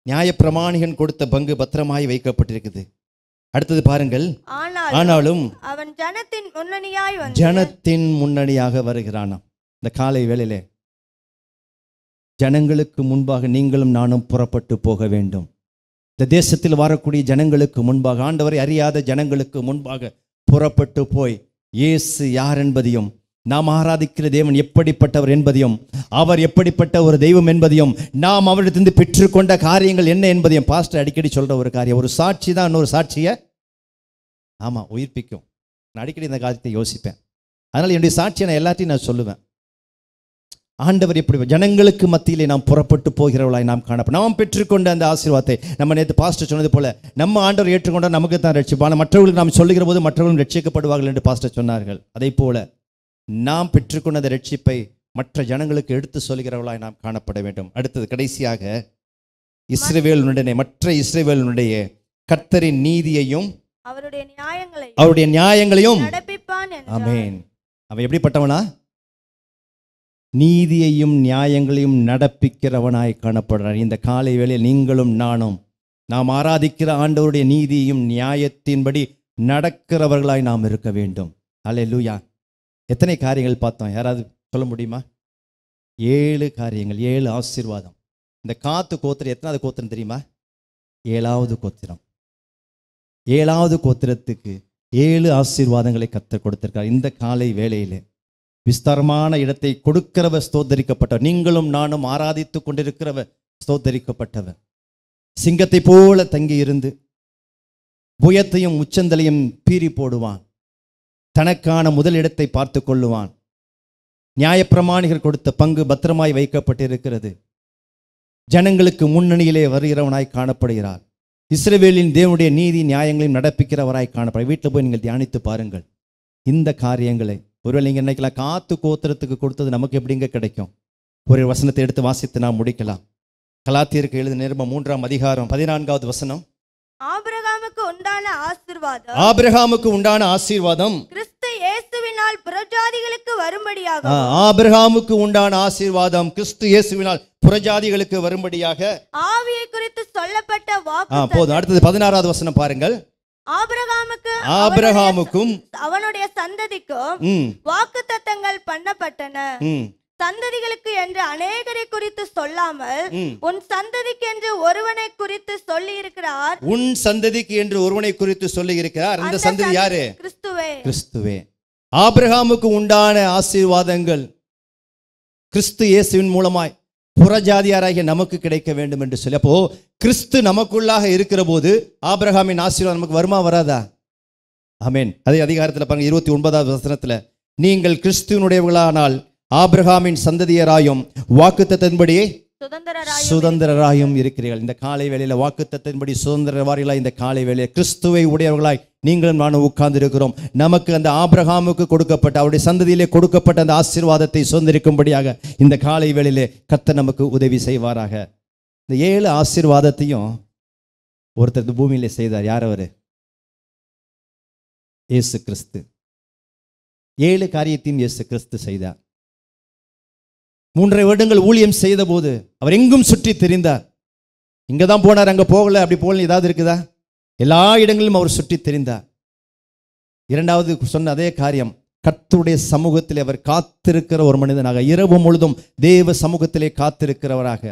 நியாயப்பிரமாணிகன் கொடுத்த பங்கு பத்திரமாய் வைக்கப்பட்டிருக்குது அடுத்தது பாருங்கள் ஆனாலும் அவன் ஜனத்தின் முன்னணியாய் ஜனத்தின் முன்னணியாக வருகிறானாம் இந்த காலை வேளையில ஜனங்களுக்கு முன்பாக நீங்களும் நானும் புறப்பட்டு போக வேண்டும் இந்த தேசத்தில் வரக்கூடிய ஜனங்களுக்கு முன்பாக ஆண்டவரை அறியாத ஜனங்களுக்கு முன்பாக புறப்பட்டு போய் இயேசு யார் என்பதையும் நாம் ஆராதிக்கிற தேவன் எப்படிப்பட்டவர் என்பதையும் அவர் எப்படிப்பட்ட ஒரு தெய்வம் என்பதையும் நாம் அவரிடத்திலிருந்து பெற்றுக்கொண்ட காரியங்கள் என்ன என்பதையும் பாஸ்டர் அடிக்கடி சொல்கிற ஒரு காரியம் ஒரு சாட்சி தான் இன்னொரு சாட்சியை ஆமாம் உயிர்ப்பிக்கும் நான் அடிக்கடி இந்த காரியத்தை யோசிப்பேன் அதனால் என்னுடைய சாட்சியை நான் எல்லாத்தையும் நான் சொல்லுவேன் ஆண்டவர் எப்படி ஜனங்களுக்கு மத்தியிலே நாம் புறப்பட்டு போகிறவளாய் நாம் காணப்படும் நாம் பெற்றுக்கொண்ட அந்த ஆசீர்வாதத்தை நம்ம நேற்று பாஸ்டர் சொன்னது போல நம்ம ஆண்டவர் ஏற்றுக்கொண்டால் நமக்கு தான் ரட்சிப்பான மற்றவர்களுக்கு நாம் சொல்லுகிற போது மற்றவர்களும் ரட்சிக்கப்படுவார்கள் என்று பாஸ்டர் சொன்னார்கள் அதே போல நாம் பெற்றுக்கொண்ட ரட்சிப்பை மற்ற ஜனங்களுக்கு எடுத்து சொல்கிறவர்களாய் நாம் காணப்பட வேண்டும் அடுத்தது கடைசியாக இஸ்ரேவேலுடைய மற்ற இஸ்ரேவேலுடைய கர்த்தரின் நீதியையும் அவருடைய நியாயங்களையும் அவருடைய நியாயங்களையும் ஆமேன் அவன் எப்படிப்பட்டவனா நீதியையும் நியாயங்களையும் நடப்பிக்கிறவனாய் காணப்படுறான் இந்த காலை வேளையில் நீங்களும் நானும் நாம் ஆராதிக்கிற ஆண்டவருடைய நீதியும் நியாயத்தின்படி நடக்கிறவர்களாய் நாம் இருக்க வேண்டும் அல்ல லூயா எத்தனை காரியங்கள் பார்த்தோம் யாராவது சொல்ல முடியுமா ஏழு காரியங்கள் ஏழு ஆசீர்வாதம் இந்த காத்து கோத்திரம் எத்தனாவது கோத்திரம் தெரியுமா ஏழாவது கோத்திரம் ஏழாவது கோத்திரத்துக்கு ஏழு ஆசீர்வாதங்களை கத்த கொடுத்திருக்கார் இந்த காலை வேளையில் விஸ்தாரமான இடத்தை கொடுக்கிறவ ஸ்தோத்தரிக்கப்பட்டவர் நீங்களும் நானும் ஆராதித்து கொண்டிருக்கிறவ ஸ்தோத்தரிக்கப்பட்டவர் சிங்கத்தை போல தங்கி இருந்து புயத்தையும் உச்சந்தலையும் பீறி போடுவான் தனக்கான முதலிடத்தை பார்த்து கொள்ளுவான் நியாயப்பிரமாணிகள் கொடுத்த பங்கு பத்திரமாய் வைக்கப்பட்டிருக்கிறது ஜனங்களுக்கு முன்னணியிலே வருகிறவனாய் காணப்படுகிறார் இஸ்ரேவேலின் தேவனுடைய நீதி நியாயங்களையும் நடப்பிக்கிறவராய் காணப்பட வீட்டில் போய் நீங்கள் தியானித்து பாருங்கள் இந்த காரியங்களை ஒருவேளை நீங்கள் நினைக்கலாம் காத்து கோத்திரத்துக்கு கொடுத்தது நமக்கு எப்படிங்க கிடைக்கும் ஒரு வசனத்தை எடுத்து வாசித்து நாம் முடிக்கலாம் கலாத்தியருக்கு எழுத நிரும்ப மூன்றாம் அதிகாரம் பதினான்காவது வசனம் ஆபர ஆசீர்வாதம் ஆபிரகாமுக்கு உண்டான ஆசீர்வாதம் கிறிஸ்து இயேசுவினால் புறஜாதிகளுக்கு வரும்படியாக ஆபிரகாமுக்கு உண்டான ஆசீர்வாதம் கிறிஸ்து இயேசுவினால் புறஜாதிகளுக்கு வரும்படியாக ஆவியை குறித்து சொல்லப்பட்ட வாக்கு போதும் அடுத்தது பதினாறாவது வசனம் பாருங்கள் ஆபிரகாமுக்கு ஆபிரகாமுக்கும் அவனுடைய சந்ததிக்கும் வாக்கு தத்தங்கள் பண்ணப்பட்டன சந்ததிகளுக்கு என்று அநேகரை குறித்து சொல்லாமல் உன் சந்ததிக்கு என்று ஒருவனை குறித்து சொல்லி இருக்கிறார் உன் சந்ததிக்கு என்று ஒருவனை குறித்து சொல்லி இருக்கிறார் அந்த சந்ததி யாரு கிறிஸ்துவே கிறிஸ்துவே ஆபிரகாமுக்கு உண்டான ஆசீர்வாதங்கள் கிறிஸ்து இயேசுவின் மூலமாய் புறஜாதியாராகிய நமக்கு கிடைக்க வேண்டும் என்று சொல்லி அப்போ கிறிஸ்து நமக்குள்ளாக இருக்கிற போது ஆபிரகாமின் ஆசீர்வாதம் நமக்கு வருமா வராதா ஆமேன் அதே அதிகாரத்தில் பாருங்க இருபத்தி ஒன்பதாவது வசனத்தில் நீங்கள் கிறிஸ்துவனுடையவர்களானால் ஆபிரகாமின் சந்ததியராயும் வாக்குத்தத்தின்படியே சுதந்திரராயும் இருக்கிறீர்கள் இந்த காலை வேளையில வாக்குத்தத்தின்படி சுதந்திரவாரிகளாய் இந்த காலை வேளையில கிறிஸ்துவை உடையவர்களாய் நீங்களும் நானும் உட்கார்ந்து இருக்கிறோம் நமக்கு அந்த ஆபிரகாமுக்கு கொடுக்கப்பட்ட அவருடைய சந்ததியிலே கொடுக்கப்பட்ட அந்த ஆசீர்வாதத்தை சுதந்திரிக்கும்படியாக இந்த காலை வேளையிலே கத்த நமக்கு உதவி செய்வாராக இந்த ஏழு ஆசீர்வாதத்தையும் ஒருத்தர் பூமியிலே செய்தார் யார் அவர் இயேசு கிறிஸ்து ஏழு காரியத்தையும் இயேசு கிறிஸ்து செய்தார் மூன்றரை வருடங்கள் ஊழியம் செய்த போது அவர் எங்கும் சுற்றி தெரிந்தார் இங்கே தான் போனார் அங்கே போகலை அப்படி போகல ஏதாவது இருக்குதா எல்லா இடங்களிலும் அவர் சுற்றி தெரிந்தார் இரண்டாவது சொன்ன அதே காரியம் கத்துடைய சமூகத்தில் அவர் காத்திருக்கிற ஒரு மனிதனாக இரவு முழுதும் தேவ சமூகத்திலே காத்திருக்கிறவராக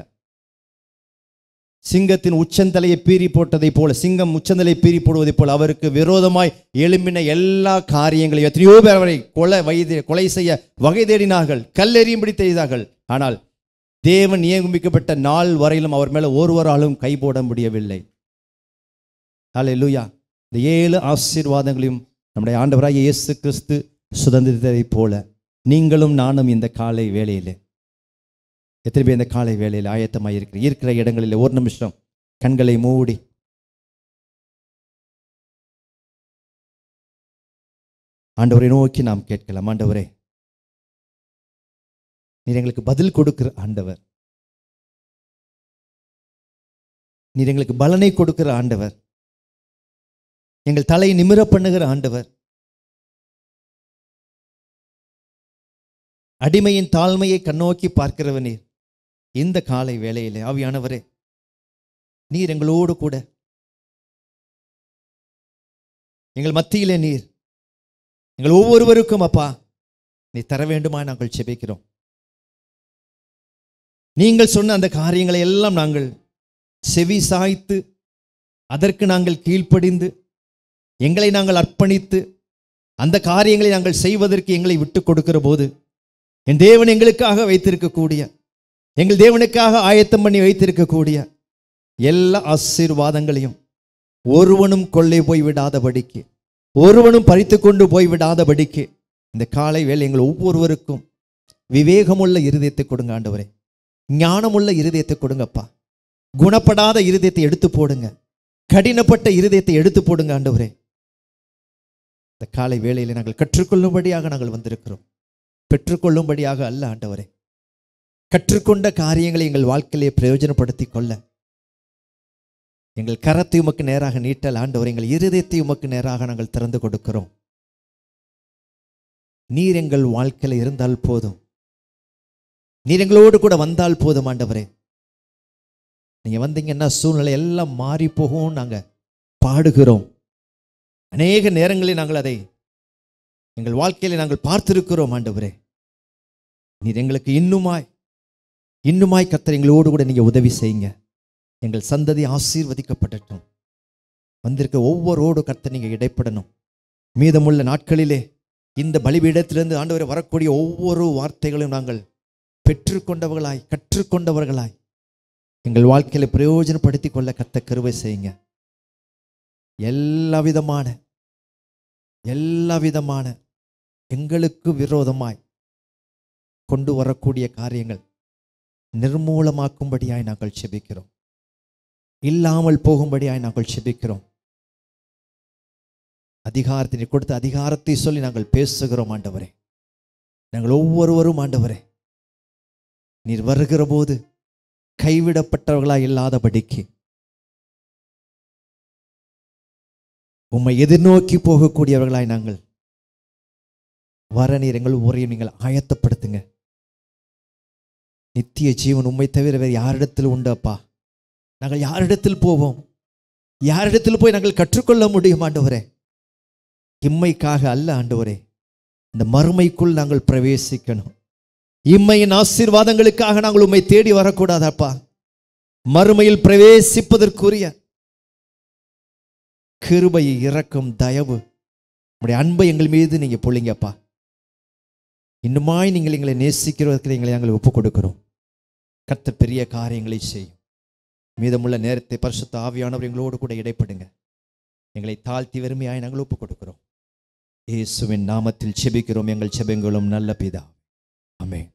சிங்கத்தின் உச்சந்தலையை பீறி போட்டதைப் போல சிங்கம் உச்சந்தலையை பீறி போடுவதைப் போல் அவருக்கு விரோதமாய் எழும்பின எல்லா காரியங்களையும் எத்தனையோ பேர் அவரை கொலை வயது கொலை செய்ய வகை தேடினார்கள் கல்லெறியும்படி செய்தார்கள் ஆனால் தேவன் நியமிக்கப்பட்ட நாள் வரையிலும் அவர் மேலே ஒருவராலும் கை போட முடியவில்லை அல்ல லூயா இந்த ஏழு ஆசீர்வாதங்களையும் நம்முடைய ஆண்டவராக இயேசு கிறிஸ்து சுதந்திரத்தை போல நீங்களும் நானும் இந்த காலை வேலையிலே எத்தனை பேர் இந்த காலை வேலையில் ஆயத்தமாக இருக்கிற இருக்கிற இடங்களில் ஒரு நிமிஷம் கண்களை மூடி ஆண்டவரை நோக்கி நாம் கேட்கலாம் ஆண்டவரே நீர் எங்களுக்கு பதில் கொடுக்கிற ஆண்டவர் நீர் எங்களுக்கு பலனை கொடுக்கிற ஆண்டவர் எங்கள் தலையை நிமிர பண்ணுகிற ஆண்டவர் அடிமையின் தாழ்மையை கண்ணோக்கி பார்க்கிறவனே இந்த காலை வேளையிலே ஆவியானவரே நீர் எங்களோடு கூட எங்கள் மத்தியிலே நீர் எங்கள் ஒவ்வொருவருக்கும் அப்பா நீ தர வேண்டுமா நாங்கள் செபிக்கிறோம் நீங்கள் சொன்ன அந்த காரியங்களை எல்லாம் நாங்கள் செவி சாய்த்து அதற்கு நாங்கள் கீழ்ப்படிந்து எங்களை நாங்கள் அர்ப்பணித்து அந்த காரியங்களை நாங்கள் செய்வதற்கு எங்களை விட்டு கொடுக்கிற போது என் தேவன் எங்களுக்காக வைத்திருக்கக்கூடிய எங்கள் தேவனுக்காக ஆயத்தம் பண்ணி வைத்திருக்கக்கூடிய எல்லா ஆசீர்வாதங்களையும் ஒருவனும் கொள்ளை போய்விடாதபடிக்கு ஒருவனும் பறித்து கொண்டு போய்விடாதபடிக்கு இந்த காலை வேலை எங்கள் ஒவ்வொருவருக்கும் விவேகமுள்ள இருதயத்தை கொடுங்க ஆண்டவரே ஞானமுள்ள இருதயத்தை கொடுங்கப்பா குணப்படாத இருதயத்தை எடுத்து போடுங்க கடினப்பட்ட இருதயத்தை எடுத்து போடுங்க ஆண்டவரே இந்த காலை வேளையில் நாங்கள் கற்றுக்கொள்ளும்படியாக நாங்கள் வந்திருக்கிறோம் பெற்றுக்கொள்ளும்படியாக அல்ல ஆண்டவரே கற்றுக்கொண்ட காரியங்களை எங்கள் வாழ்க்கையிலே பிரயோஜனப்படுத்தி கொள்ள எங்கள் கரத்தை உமக்கு நேராக நீட்டல் ஆண்டவர் எங்கள் இருதயத்தை உமக்கு நேராக நாங்கள் திறந்து கொடுக்கிறோம் நீர் எங்கள் வாழ்க்கையில் இருந்தால் போதும் நீர் எங்களோடு கூட வந்தால் போதும் ஆண்டவரே நீங்கள் வந்தீங்கன்னா சூழ்நிலை எல்லாம் மாறி போகும் நாங்கள் பாடுகிறோம் அநேக நேரங்களில் நாங்கள் அதை எங்கள் வாழ்க்கையில் நாங்கள் பார்த்திருக்கிறோம் ஆண்டவரே நீர் எங்களுக்கு இன்னுமாய் இன்னுமாய் கத்தர் எங்களோடு கூட நீங்கள் உதவி செய்யுங்க எங்கள் சந்ததி ஆசீர்வதிக்கப்பட்டட்டும் வந்திருக்க ஒவ்வொருவோடு கத்தை நீங்கள் இடைப்படணும் மீதமுள்ள நாட்களிலே இந்த பலிபீடத்திலிருந்து ஆண்டவரை வரக்கூடிய ஒவ்வொரு வார்த்தைகளையும் நாங்கள் பெற்றுக்கொண்டவர்களாய் கற்றுக்கொண்டவர்களாய் எங்கள் வாழ்க்கையில் பிரயோஜனப்படுத்தி கொள்ள கத்த கருவை செய்யுங்க எல்லா விதமான எல்லா விதமான எங்களுக்கு விரோதமாய் கொண்டு வரக்கூடிய காரியங்கள் நிர்மூலமாக்கும்படியாய் நாங்கள் செபிக்கிறோம் இல்லாமல் போகும்படியாய் நாங்கள் செபிக்கிறோம் அதிகாரத்தை கொடுத்த அதிகாரத்தை சொல்லி நாங்கள் பேசுகிறோம் ஆண்டவரே நாங்கள் ஒவ்வொருவரும் ஆண்டவரே நீர் வருகிற போது கைவிடப்பட்டவர்களா இல்லாதபடிக்கு உம்மை எதிர்நோக்கி போகக்கூடியவர்களாய் நாங்கள் வர நீர் எங்கள் உரையும் நீங்கள் ஆயத்தப்படுத்துங்க நித்திய ஜீவன் உண்மை தவிர வேறு யாரிடத்தில் உண்டு அப்பா நாங்கள் யாரிடத்தில் போவோம் யாரிடத்தில் போய் நாங்கள் கற்றுக்கொள்ள முடியும் ஆண்டவரே இம்மைக்காக அல்ல ஆண்டவரே இந்த மறுமைக்குள் நாங்கள் பிரவேசிக்கணும் இம்மையின் ஆசீர்வாதங்களுக்காக நாங்கள் உண்மை தேடி வரக்கூடாதாப்பா மறுமையில் பிரவேசிப்பதற்குரிய கிருபை இறக்கும் தயவு உங்களுடைய அன்பை எங்கள் மீது நீங்கள் பொழிங்கப்பா இன்னுமாய் நீங்கள் எங்களை நேசிக்கிறவர்கள் எங்களை நாங்கள் ஒப்புக் கொடுக்கிறோம் கத்த பெரிய காரியங்களை செய்யும் மீதமுள்ள நேரத்தை பரிசுத்த ஆவியானவர் எங்களோடு கூட இடைப்படுங்க எங்களை தாழ்த்தி வறுமையாய் நாங்கள் ஒப்புக் கொடுக்கிறோம் இயேசுவின் நாமத்தில் செபிக்கிறோம் எங்கள் செபங்களும் நல்ல பிதா அமேன்